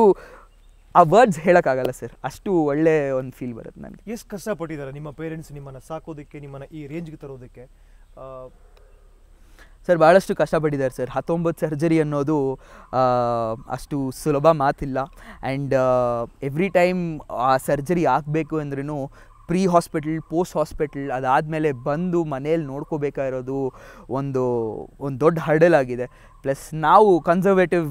ಆ ವರ್ಡ್ಸ್ ಹೇಳೋಕ್ಕಾಗಲ್ಲ ಸರ್ ಅಷ್ಟು ಒಳ್ಳೆ ಒಂದು ಫೀಲ್ ಬರುತ್ತೆ ನನಗೆ ಎಷ್ಟು ಕಷ್ಟಪಟ್ಟಿದ್ದಾರೆ ನಿಮ್ಮ ಪೇರೆಂಟ್ಸ್ ನಿಮ್ಮನ್ನು ಸಾಕೋದಕ್ಕೆ ನಿಮ್ಮನ್ನು ಈ ರೇಂಜ್ಗೆ ತರೋದಕ್ಕೆ ಸರ್ ಭಾಳಷ್ಟು ಕಷ್ಟಪಟ್ಟಿದ್ದಾರೆ ಸರ್ ಹತ್ತೊಂಬತ್ತು ಸರ್ಜರಿ ಅನ್ನೋದು ಅಷ್ಟು ಸುಲಭ ಮಾತಿಲ್ಲ ಆ್ಯಂಡ್ ಎವ್ರಿ ಟೈಮ್ ಆ ಸರ್ಜರಿ ಆಗಬೇಕು ಅಂದ್ರೂ ಪ್ರೀ ಹಾಸ್ಪಿಟಲ್ ಪೋಸ್ಟ್ ಹಾಸ್ಪಿಟಲ್ ಅದಾದಮೇಲೆ ಬಂದು ಮನೇಲಿ ನೋಡ್ಕೋಬೇಕಾಗಿರೋದು ಒಂದು ಒಂದು ದೊಡ್ಡ ಹರ್ಡಲ್ ಆಗಿದೆ ಪ್ಲಸ್ ನಾವು ಕನ್ಸರ್ವೇಟಿವ್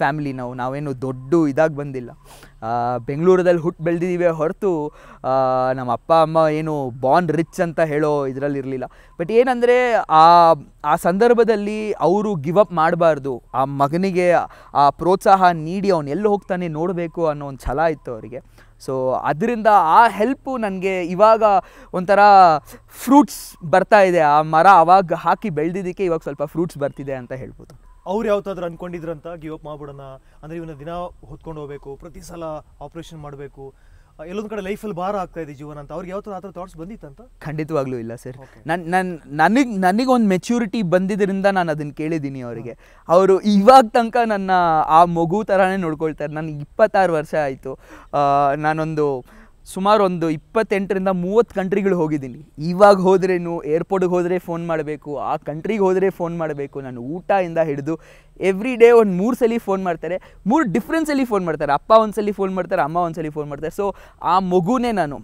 ಫ್ಯಾಮಿಲಿ ನಾವು ನಾವೇನು ದೊಡ್ಡ ಇದಾಗಿ ಬಂದಿಲ್ಲ ಬೆಂಗಳೂರದಲ್ಲಿ ಹುಟ್ಟು ಬೆಳೆದಿದ್ದೀವಿ ಹೊರತು ನಮ್ಮ ಅಪ್ಪ ಅಮ್ಮ ಏನು ಬಾನ್ ರಿಚ್ ಅಂತ ಹೇಳೋ ಇದರಲ್ಲಿರಲಿಲ್ಲ ಬಟ್ ಏನಂದರೆ ಆ ಆ ಸಂದರ್ಭದಲ್ಲಿ ಅವರು ಗಿವ್ ಅಪ್ ಮಾಡಬಾರ್ದು ಆ ಮಗನಿಗೆ ಆ ಪ್ರೋತ್ಸಾಹ ನೀಡಿ ಅವನು ಎಲ್ಲಿ ಹೋಗ್ತಾನೆ ನೋಡಬೇಕು ಅನ್ನೋ ಒಂದು ಛಲ ಇತ್ತು ಅವರಿಗೆ ಸೊ ಅದರಿಂದ ಆ ಹೆಲ್ಪು ನನಗೆ ಇವಾಗ ಒಂಥರ ಫ್ರೂಟ್ಸ್ ಬರ್ತಾ ಇದೆ ಆ ಮರ ಆವಾಗ ಹಾಕಿ ಬೆಳೆದಿದ್ದಕ್ಕೆ ಇವಾಗ ಸ್ವಲ್ಪ ಫ್ರೂಟ್ಸ್ ಬರ್ತಿದೆ ಅಂತ ಹೇಳ್ಬೋದು ಅವ್ರು ಯಾವತ್ತಾದ್ರೂ ಅನ್ಕೊಂಡಿದ್ರಂತ ಅಂತ ಗಿವ್ ಅಪ್ ಮಾಡ್ಬಿಡೋಣ ಅಂದ್ರೆ ಇವನ್ನ ದಿನ ಹೊತ್ಕೊಂಡು ಹೋಗ್ಬೇಕು ಪ್ರತಿ ಸಲ ಆಪರೇಷನ್ ಮಾಡಬೇಕು ಎಲ್ಲೊಂದು ಕಡೆ ಲೈಫಲ್ಲಿ ಭಾರ ಆಗ್ತಾ ಇದೆ ಜೀವನ ಅಂತ ಅವ್ರಿಗೆ ಯಾವ ಥರ ಆ ಥರ ಥಾಟ್ಸ್ ಬಂದಿತ್ತಂತ ಖಂಡಿತವಾಗ್ಲೂ ಇಲ್ಲ ಸರ್ ನನ್ನ ನನ್ನ ನನಗೆ ನನಗೊಂದು ಮೆಚ್ಯೂರಿಟಿ ಬಂದಿದ್ದರಿಂದ ನಾನು ಅದನ್ನು ಕೇಳಿದ್ದೀನಿ ಅವರಿಗೆ ಅವರು ಇವಾಗ ತನಕ ನನ್ನ ಆ ಮಗು ಥರನೇ ನೋಡ್ಕೊಳ್ತಾರೆ ನನಗೆ ಇಪ್ಪತ್ತಾರು ವರ್ಷ ಆಯಿತು ನಾನೊಂದು ಸುಮಾರು ಒಂದು ಇಪ್ಪತ್ತೆಂಟರಿಂದ ಮೂವತ್ತು ಕಂಟ್ರಿಗಳು ಹೋಗಿದ್ದೀನಿ ಇವಾಗ ಹೋದ್ರೇನು ಏರ್ಪೋರ್ಟ್ಗೆ ಹೋದರೆ ಫೋನ್ ಮಾಡಬೇಕು ಆ ಕಂಟ್ರಿಗೆ ಹೋದರೆ ಫೋನ್ ಮಾಡಬೇಕು ನಾನು ಇಂದ ಹಿಡಿದು ಎವ್ರಿ ಡೇ ಒಂದು ಮೂರು ಸಲ ಫೋನ್ ಮಾಡ್ತಾರೆ ಮೂರು ಡಿಫ್ರೆನ್ಸಲ್ಲಿ ಫೋನ್ ಮಾಡ್ತಾರೆ ಅಪ್ಪ ಒಂದು ಸಲ ಫೋನ್ ಮಾಡ್ತಾರೆ ಅಮ್ಮ ಒಂದು ಸಲ ಫೋನ್ ಮಾಡ್ತಾರೆ ಸೊ ಆ ಮಗುನೇ ನಾನು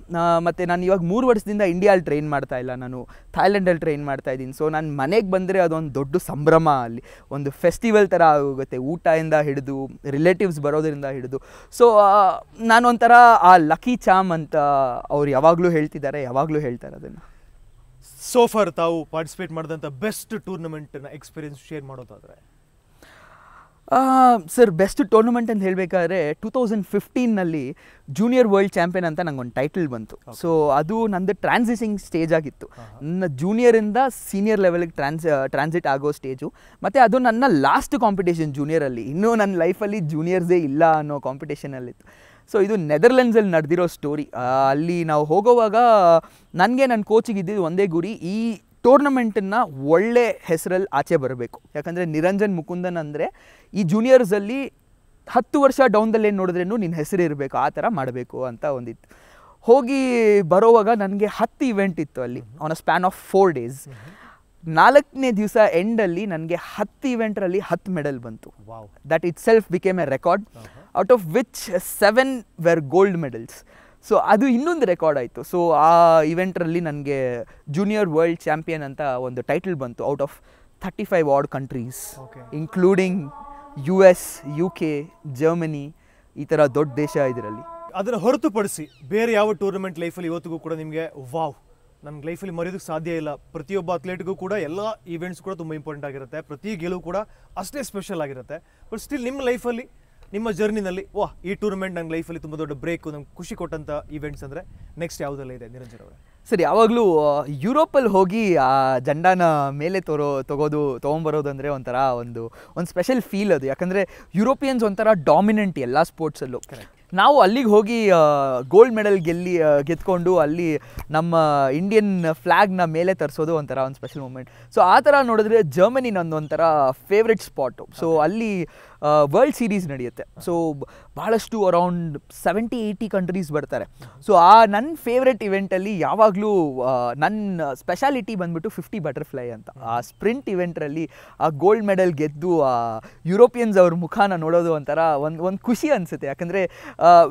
ಮತ್ತು ನಾನು ಇವಾಗ ಮೂರು ವರ್ಷದಿಂದ ಇಂಡಿಯಲ್ಲಿ ಟ್ರೈನ್ ಮಾಡ್ತಾ ಇಲ್ಲ ನಾನು ಥಾಯ್ಲೆಂಡಲ್ಲಿ ಟ್ರೈನ್ ಮಾಡ್ತಾ ಇದ್ದೀನಿ ಸೊ ನಾನು ಮನೆಗೆ ಬಂದರೆ ಅದೊಂದು ದೊಡ್ಡ ಸಂಭ್ರಮ ಅಲ್ಲಿ ಒಂದು ಫೆಸ್ಟಿವಲ್ ಥರ ಆಗುತ್ತೆ ಊಟದಿಂದ ಹಿಡಿದು ರಿಲೇಟಿವ್ಸ್ ಬರೋದರಿಂದ ಹಿಡಿದು ಸೊ ನಾನೊಂಥರ ಆ ಲಕ್ಕಿ ಚಾಮ್ ಅಂತ ಅವ್ರು ಯಾವಾಗಲೂ ಹೇಳ್ತಿದ್ದಾರೆ ಯಾವಾಗಲೂ ಹೇಳ್ತಾರೆ ಅದನ್ನು ಸೋಫಾರ್ ತಾವು ಪಾರ್ಟಿಸಿಪೇಟ್ ಮಾಡಿದಂಥ ಬೆಸ್ಟ್ ಟೂರ್ನಮೆಂಟ್ನ ಎಕ್ಸ್ಪೀರಿಯನ್ಸ್ ಶೇರ್ ಮಾಡೋದಾದರೆ ಸರ್ ಬೆಸ್ಟ್ ಟೂರ್ನಮೆಂಟ್ ಅಂತ ಹೇಳಬೇಕಾದ್ರೆ ಟೂ ತೌಸಂಡ್ ಫಿಫ್ಟೀನಲ್ಲಿ ಜೂನಿಯರ್ ವರ್ಲ್ಡ್ ಚಾಂಪಿಯನ್ ಅಂತ ಒಂದು ಟೈಟಲ್ ಬಂತು ಸೊ ಅದು ನಂದು ಟ್ರಾನ್ಸಿಸಿಂಗ್ ಸ್ಟೇಜ್ ಆಗಿತ್ತು ನನ್ನ ಜೂನಿಯರಿಂದ ಸೀನಿಯರ್ ಲೆವೆಲ್ಗೆ ಟ್ರಾನ್ಸ್ ಟ್ರಾನ್ಸಿಟ್ ಆಗೋ ಸ್ಟೇಜು ಮತ್ತು ಅದು ನನ್ನ ಲಾಸ್ಟ್ ಕಾಂಪಿಟೇಷನ್ ಜೂನಿಯರಲ್ಲಿ ಇನ್ನೂ ನನ್ನ ಲೈಫಲ್ಲಿ ಜೂನಿಯರ್ಸೇ ಇಲ್ಲ ಅನ್ನೋ ಕಾಂಪಿಟೇಷನಲ್ಲಿತ್ತು ಸೊ ಇದು ನೆದರ್ಲೆಂಡ್ಸಲ್ಲಿ ನಡೆದಿರೋ ಸ್ಟೋರಿ ಅಲ್ಲಿ ನಾವು ಹೋಗೋವಾಗ ನನಗೆ ನನ್ನ ಕೋಚಿಗೆ ಇದ್ದಿದ್ದು ಒಂದೇ ಗುರಿ ಈ ಟೂರ್ನಮೆಂಟನ್ನು ಒಳ್ಳೆ ಹೆಸರಲ್ಲಿ ಆಚೆ ಬರಬೇಕು ಯಾಕಂದರೆ ನಿರಂಜನ್ ಮುಕುಂದನ್ ಅಂದರೆ ಈ ಜೂನಿಯರ್ಸಲ್ಲಿ ಹತ್ತು ವರ್ಷ ಡೌನ್ದಲ್ಲೇನು ನೋಡಿದ್ರೇನು ನಿನ್ನ ಹೆಸರು ಇರಬೇಕು ಆ ಥರ ಮಾಡಬೇಕು ಅಂತ ಒಂದಿತ್ತು ಹೋಗಿ ಬರೋವಾಗ ನನಗೆ ಹತ್ತು ಇವೆಂಟ್ ಇತ್ತು ಅಲ್ಲಿ on a span of four days ನಾಲ್ಕನೇ ದಿವಸ ಎಂಡಲ್ಲಿ ನನಗೆ ಹತ್ತು ಇವೆಂಟ್ರಲ್ಲಿ ಹತ್ತು ಮೆಡಲ್ ಬಂತು that itself became a record out of which seven were gold medals so ಅದು ಇನ್ನೊಂದು ರೆಕಾರ್ಡ್ ಆಯಿತು ಸೊ ಆ ಇವೆಂಟ್ರಲ್ಲಿ ನನಗೆ ಜೂನಿಯರ್ ವರ್ಲ್ಡ್ ಚಾಂಪಿಯನ್ ಅಂತ ಒಂದು ಟೈಟಲ್ ಬಂತು out of thirty five world countries including U S U K Germany ಈ ಥರ ದೊಡ್ಡ ದೇಶ ಇದರಲ್ಲಿ ಅದನ್ನು ಹೊರತುಪಡಿಸಿ ಬೇರೆ ಯಾವ ಟೂರ್ನಮೆಂಟ್ ಲೈಫಲ್ಲಿ ಇವತ್ತಿಗೂ ಕೂಡ ನಿಮಗೆ ವಾವ್ ನನ್ಗೆ ಲೈಫಲ್ಲಿ ಮರೆಯೋದಕ್ಕೆ ಸಾಧ್ಯ ಇಲ್ಲ ಪ್ರತಿಯೊಬ್ಬ ಅತ್ಲೇಟ್ಗೂ ಕೂಡ ಎಲ್ಲ ಈವೆಂಟ್ಸ್ ಕೂಡ ತುಂಬ ಇಂಪಾರ್ಟೆಂಟ್ ಆಗಿರುತ್ತೆ ಪ್ರತಿ ಗೆಲುವು ಕೂಡ ಅಷ್ಟೇ ಸ್ಪೆಷಲ್ ಆಗಿರುತ್ತೆ ಬಟ್ ಸ್ಟಿಲ್ ನಿಮ್ಮ ಲೈಫಲ್ಲಿ ನಿಮ್ಮ ಜರ್ನಿನಲ್ಲಿ ವಾ ಈ ಟೂರ್ನಮೆಂಟ್ ನಂಗೆ ಲೈಫಲ್ಲಿ ತುಂಬ ದೊಡ್ಡ ಬ್ರೇಕು ನಂಗೆ ಖುಷಿ ಕೊಟ್ಟಂಥ ಈವೆಂಟ್ಸ್ ಅಂದರೆ ನೆಕ್ಸ್ಟ್ ಯಾವುದೆಲ್ಲ ಇದೆ ನಿರಂಜನ್ ಅವರೇ ಸರಿ ಯಾವಾಗಲೂ ಯುರೋಪಲ್ಲಿ ಹೋಗಿ ಆ ಜಂಡಾನ ಮೇಲೆ ತೋರೋ ತಗೋದು ಅಂದರೆ ಒಂಥರ ಒಂದು ಒಂದು ಸ್ಪೆಷಲ್ ಫೀಲ್ ಅದು ಯಾಕಂದರೆ ಯುರೋಪಿಯನ್ಸ್ ಒಂಥರ ಡಾಮಿನೆಂಟ್ ಎಲ್ಲ ಸ್ಪೋರ್ಟ್ಸಲ್ಲೂ ನಾವು ಅಲ್ಲಿಗೆ ಹೋಗಿ ಗೋಲ್ಡ್ ಮೆಡಲ್ ಗೆಲ್ಲಿ ಗೆದ್ಕೊಂಡು ಅಲ್ಲಿ ನಮ್ಮ ಇಂಡಿಯನ್ ಫ್ಲ್ಯಾಗ್ನ ಮೇಲೆ ತರಿಸೋದು ಒಂಥರ ಒಂದು ಸ್ಪೆಷಲ್ ಮೂಮೆಂಟ್ ಸೊ ಆ ಥರ ನೋಡಿದ್ರೆ ಜರ್ಮನಿ ನಂದು ಒಂಥರ ಫೇವ್ರೆಟ್ ಸ್ಪಾಟು ಸೊ ಅಲ್ಲಿ ವರ್ಲ್ಡ್ ಸೀರೀಸ್ ನಡೆಯುತ್ತೆ ಸೊ ಭಾಳಷ್ಟು ಅರೌಂಡ್ ಸೆವೆಂಟಿ ಏಯ್ಟಿ ಕಂಟ್ರೀಸ್ ಬರ್ತಾರೆ ಸೊ ಆ ನನ್ನ ಫೇವ್ರೆಟ್ ಇವೆಂಟಲ್ಲಿ ಯಾವಾಗಲೂ ನನ್ನ ಸ್ಪೆಷಾಲಿಟಿ ಬಂದ್ಬಿಟ್ಟು ಫಿಫ್ಟಿ ಬಟರ್ಫ್ಲೈ ಅಂತ ಆ ಸ್ಪ್ರಿಂಟ್ ಇವೆಂಟ್ರಲ್ಲಿ ಆ ಗೋಲ್ಡ್ ಮೆಡಲ್ ಗೆದ್ದು ಆ ಯುರೋಪಿಯನ್ಸ್ ಅವ್ರ ಮುಖಾನ ನೋಡೋದು ಒಂಥರ ಒಂದು ಒಂದು ಖುಷಿ ಅನಿಸುತ್ತೆ ಯಾಕಂದರೆ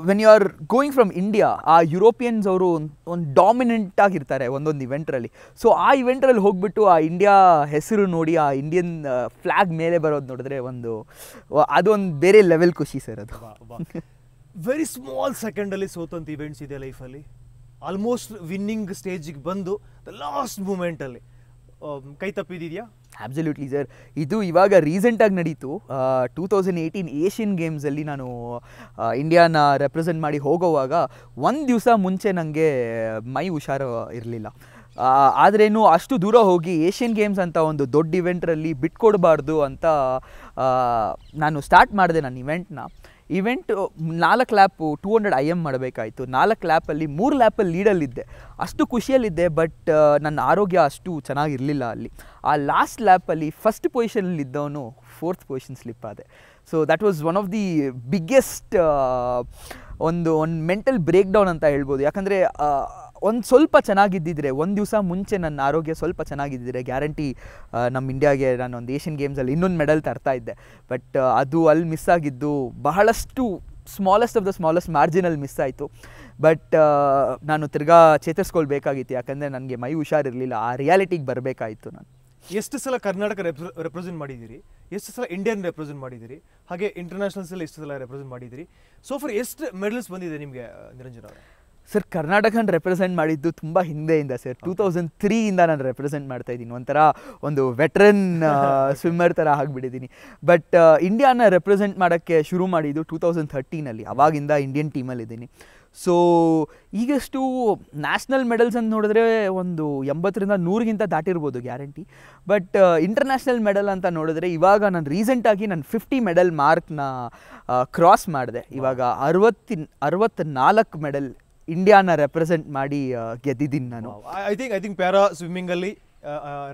when you are going from India ಆ ಯುರೋಪಿಯನ್ಸ್ ಅವರು ಒಂದು ಡಾಮಿನೆಂಟ್ ಆಗಿರ್ತಾರೆ ಒಂದೊಂದು ಇವೆಂಟ್ರಲ್ಲಿ ಸೊ ಆ ಇವೆಂಟ್ರಲ್ಲಿ ಹೋಗ್ಬಿಟ್ಟು ಆ ಇಂಡಿಯಾ ಹೆಸರು ನೋಡಿ ಆ ಇಂಡಿಯನ್ ಫ್ಲ್ಯಾಗ್ ಮೇಲೆ ಬರೋದು ನೋಡಿದ್ರೆ ಒಂದು ಅದೊಂದು ಬೇರೆ ಲೆವೆಲ್ ಖುಷಿ ಸರ್ ಅದು ವೆರಿ ಸ್ಮಾಲ್ ಸೆಕೆಂಡಲ್ಲಿ ಸೋತಂತ ಇವೆಂಟ್ಸ್ ಇದೆ ಲೈಫಲ್ಲಿ ಆಲ್ಮೋಸ್ಟ್ ವಿನ್ನಿಂಗ್ ಸ್ಟೇಜಿಗೆ ಬಂದು ದ ಲಾಸ್ಟ್ ಮೂಮೆಂಟಲ್ಲಿ ಕೈ ತಪ್ಪಿದೆಯಾ ಆಬ್ಸಲ್ಯೂಟ್ಲಿ ಸರ್ ಇದು ಇವಾಗ ರೀಸೆಂಟಾಗಿ ನಡೀತು ಟೂ ತೌಸಂಡ್ ಏಯ್ಟೀನ್ ಏಷ್ಯನ್ ಗೇಮ್ಸಲ್ಲಿ ನಾನು ಇಂಡಿಯಾನ ರೆಪ್ರೆಸೆಂಟ್ ಮಾಡಿ ಹೋಗೋವಾಗ ಒಂದು ದಿವಸ ಮುಂಚೆ ನನಗೆ ಮೈ ಹುಷಾರು ಇರಲಿಲ್ಲ ಆದ್ರೇನು ಅಷ್ಟು ದೂರ ಹೋಗಿ ಏಷ್ಯನ್ ಗೇಮ್ಸ್ ಅಂತ ಒಂದು ದೊಡ್ಡ ಇವೆಂಟ್ರಲ್ಲಿ ಬಿಟ್ಕೊಡಬಾರ್ದು ಅಂತ ನಾನು ಸ್ಟಾರ್ಟ್ ಮಾಡಿದೆ ನನ್ನ ಇವೆಂಟ್ನ ಇವೆಂಟ್ ನಾಲ್ಕು lap two hundred I M ಮಾಡಬೇಕಾಯಿತು ನಾಲ್ಕು ಲ್ಯಾಪಲ್ಲಿ ಮೂರು ಲ್ಯಾಪಲ್ಲಿ ಲೀಡಲ್ಲಿದ್ದೆ ಅಷ್ಟು ಖುಷಿಯಲ್ಲಿದ್ದೆ ಬಟ್ ನನ್ನ ಆರೋಗ್ಯ ಅಷ್ಟು ಚೆನ್ನಾಗಿರಲಿಲ್ಲ ಅಲ್ಲಿ ಆ ಲಾಸ್ಟ್ ಲ್ಯಾಪಲ್ಲಿ ಫಸ್ಟ್ ಪೊಸಿಷನಲ್ಲಿದ್ದವನು ಫೋರ್ತ್ ಪೊಸಿಷನ್ ಸ್ಲಿಪ್ ಆದೆ so that was one of the biggest ಒಂದು ಒಂದು ಮೆಂಟಲ್ ಬ್ರೇಕ್ ಡೌನ್ ಅಂತ ಹೇಳ್ಬೋದು ಯಾಕಂದರೆ ಒಂದು ಸ್ವಲ್ಪ ಚೆನ್ನಾಗಿದ್ದಿದ್ರೆ ಒಂದು ದಿವಸ ಮುಂಚೆ ನನ್ನ ಆರೋಗ್ಯ ಸ್ವಲ್ಪ ಚೆನ್ನಾಗಿದ್ದಿದ್ರೆ ಗ್ಯಾರಂಟಿ ನಮ್ಮ ಇಂಡಿಯಾಗೆ ನಾನು ಒಂದು ಏಷ್ಯನ್ ಗೇಮ್ಸಲ್ಲಿ ಇನ್ನೊಂದು ಮೆಡಲ್ ತರ್ತಾ ಇದ್ದೆ ಬಟ್ ಅದು ಅಲ್ಲಿ ಮಿಸ್ ಆಗಿದ್ದು ಬಹಳಷ್ಟು ಸ್ಮಾಲೆಸ್ಟ್ ಆಫ್ ದ ಸ್ಮಾಲೆಸ್ಟ್ ಮಾರ್ಜಿನಲ್ಲಿ ಮಿಸ್ ಆಯಿತು ಬಟ್ ನಾನು ತಿರ್ಗಾ ಚೇತರಿಸ್ಕೊಳ್ಬೇಕಾಗಿತ್ತು ಯಾಕಂದರೆ ನನಗೆ ಮೈ ಹುಷಾರಿರಲಿಲ್ಲ ಆ ರಿಯಾಲಿಟಿಗೆ ಬರಬೇಕಾಯಿತು ನಾನು ಎಷ್ಟು ಸಲ ಕರ್ನಾಟಕ ರೆಪ್ರೆಸೆಂಟ್ ಮಾಡಿದ್ದೀರಿ ಎಷ್ಟು ಸಲ ಇಂಡಿಯನ್ ರೆಪ್ರೆಸೆಂಟ್ ಮಾಡಿದ್ದೀರಿ ಹಾಗೆ ಇಂಟರ್ನ್ಯಾಷನಲ್ಸಲ್ಲಿ ಎಷ್ಟು ಸಲ ರೆಪ್ರೆಸೆಂಟ್ ಮಾಡಿದ್ದೀರಿ ಸೊ ಫಾರ್ ಎಷ್ಟು ಮೆಡಲ್ಸ್ ಬಂದಿದೆ ನಿಮಗೆ ನಿರಂಜನ ಸರ್ ಕರ್ನಾಟಕನ ರೆಪ್ರೆಸೆಂಟ್ ಮಾಡಿದ್ದು ತುಂಬ ಹಿಂದೆಯಿಂದ ಸರ್ ಟೂ ತೌಸಂಡ್ ತ್ರೀಯಿಂದ ನಾನು ರೆಪ್ರೆಸೆಂಟ್ ಮಾಡ್ತಾ ಇದ್ದೀನಿ ಒಂಥರ ಒಂದು ವೆಟ್ರನ್ ಸ್ವಿಮ್ಮರ್ ಥರ ಆಗಿಬಿಟ್ಟಿದ್ದೀನಿ ಬಟ್ ಇಂಡಿಯಾನ ರೆಪ್ರೆಸೆಂಟ್ ಮಾಡೋಕ್ಕೆ ಶುರು ಮಾಡಿದ್ದು ಟೂ ತೌಸಂಡ್ ಥರ್ಟೀನಲ್ಲಿ ಅವಾಗಿಂದ ಇಂಡಿಯನ್ ಟೀಮಲ್ಲಿದ್ದೀನಿ ಸೊ ಈಗಷ್ಟು ನ್ಯಾಷನಲ್ ಮೆಡಲ್ಸ್ ಅಂತ ನೋಡಿದ್ರೆ ಒಂದು ಎಂಬತ್ತರಿಂದ ನೂರಿಗಿಂತ ದಾಟಿರ್ಬೋದು ಗ್ಯಾರಂಟಿ ಬಟ್ ಇಂಟರ್ನ್ಯಾಷನಲ್ ಮೆಡಲ್ ಅಂತ ನೋಡಿದ್ರೆ ಇವಾಗ ನಾನು ರೀಸೆಂಟಾಗಿ ನಾನು ಫಿಫ್ಟಿ ಮೆಡಲ್ ಮಾರ್ಕ್ನ ಕ್ರಾಸ್ ಮಾಡಿದೆ ಇವಾಗ ಅರವತ್ತಿನ ಅರವತ್ತ್ನಾಲ್ಕು ಮೆಡಲ್ ಇಂಡಿಯಾನ ರೆಪ್ರೆಸೆಂಟ್ ಮಾಡಿ ಗೆದ್ದಿದ್ದೀನಿ ನಾನು I think I think para ಅಲ್ಲಿ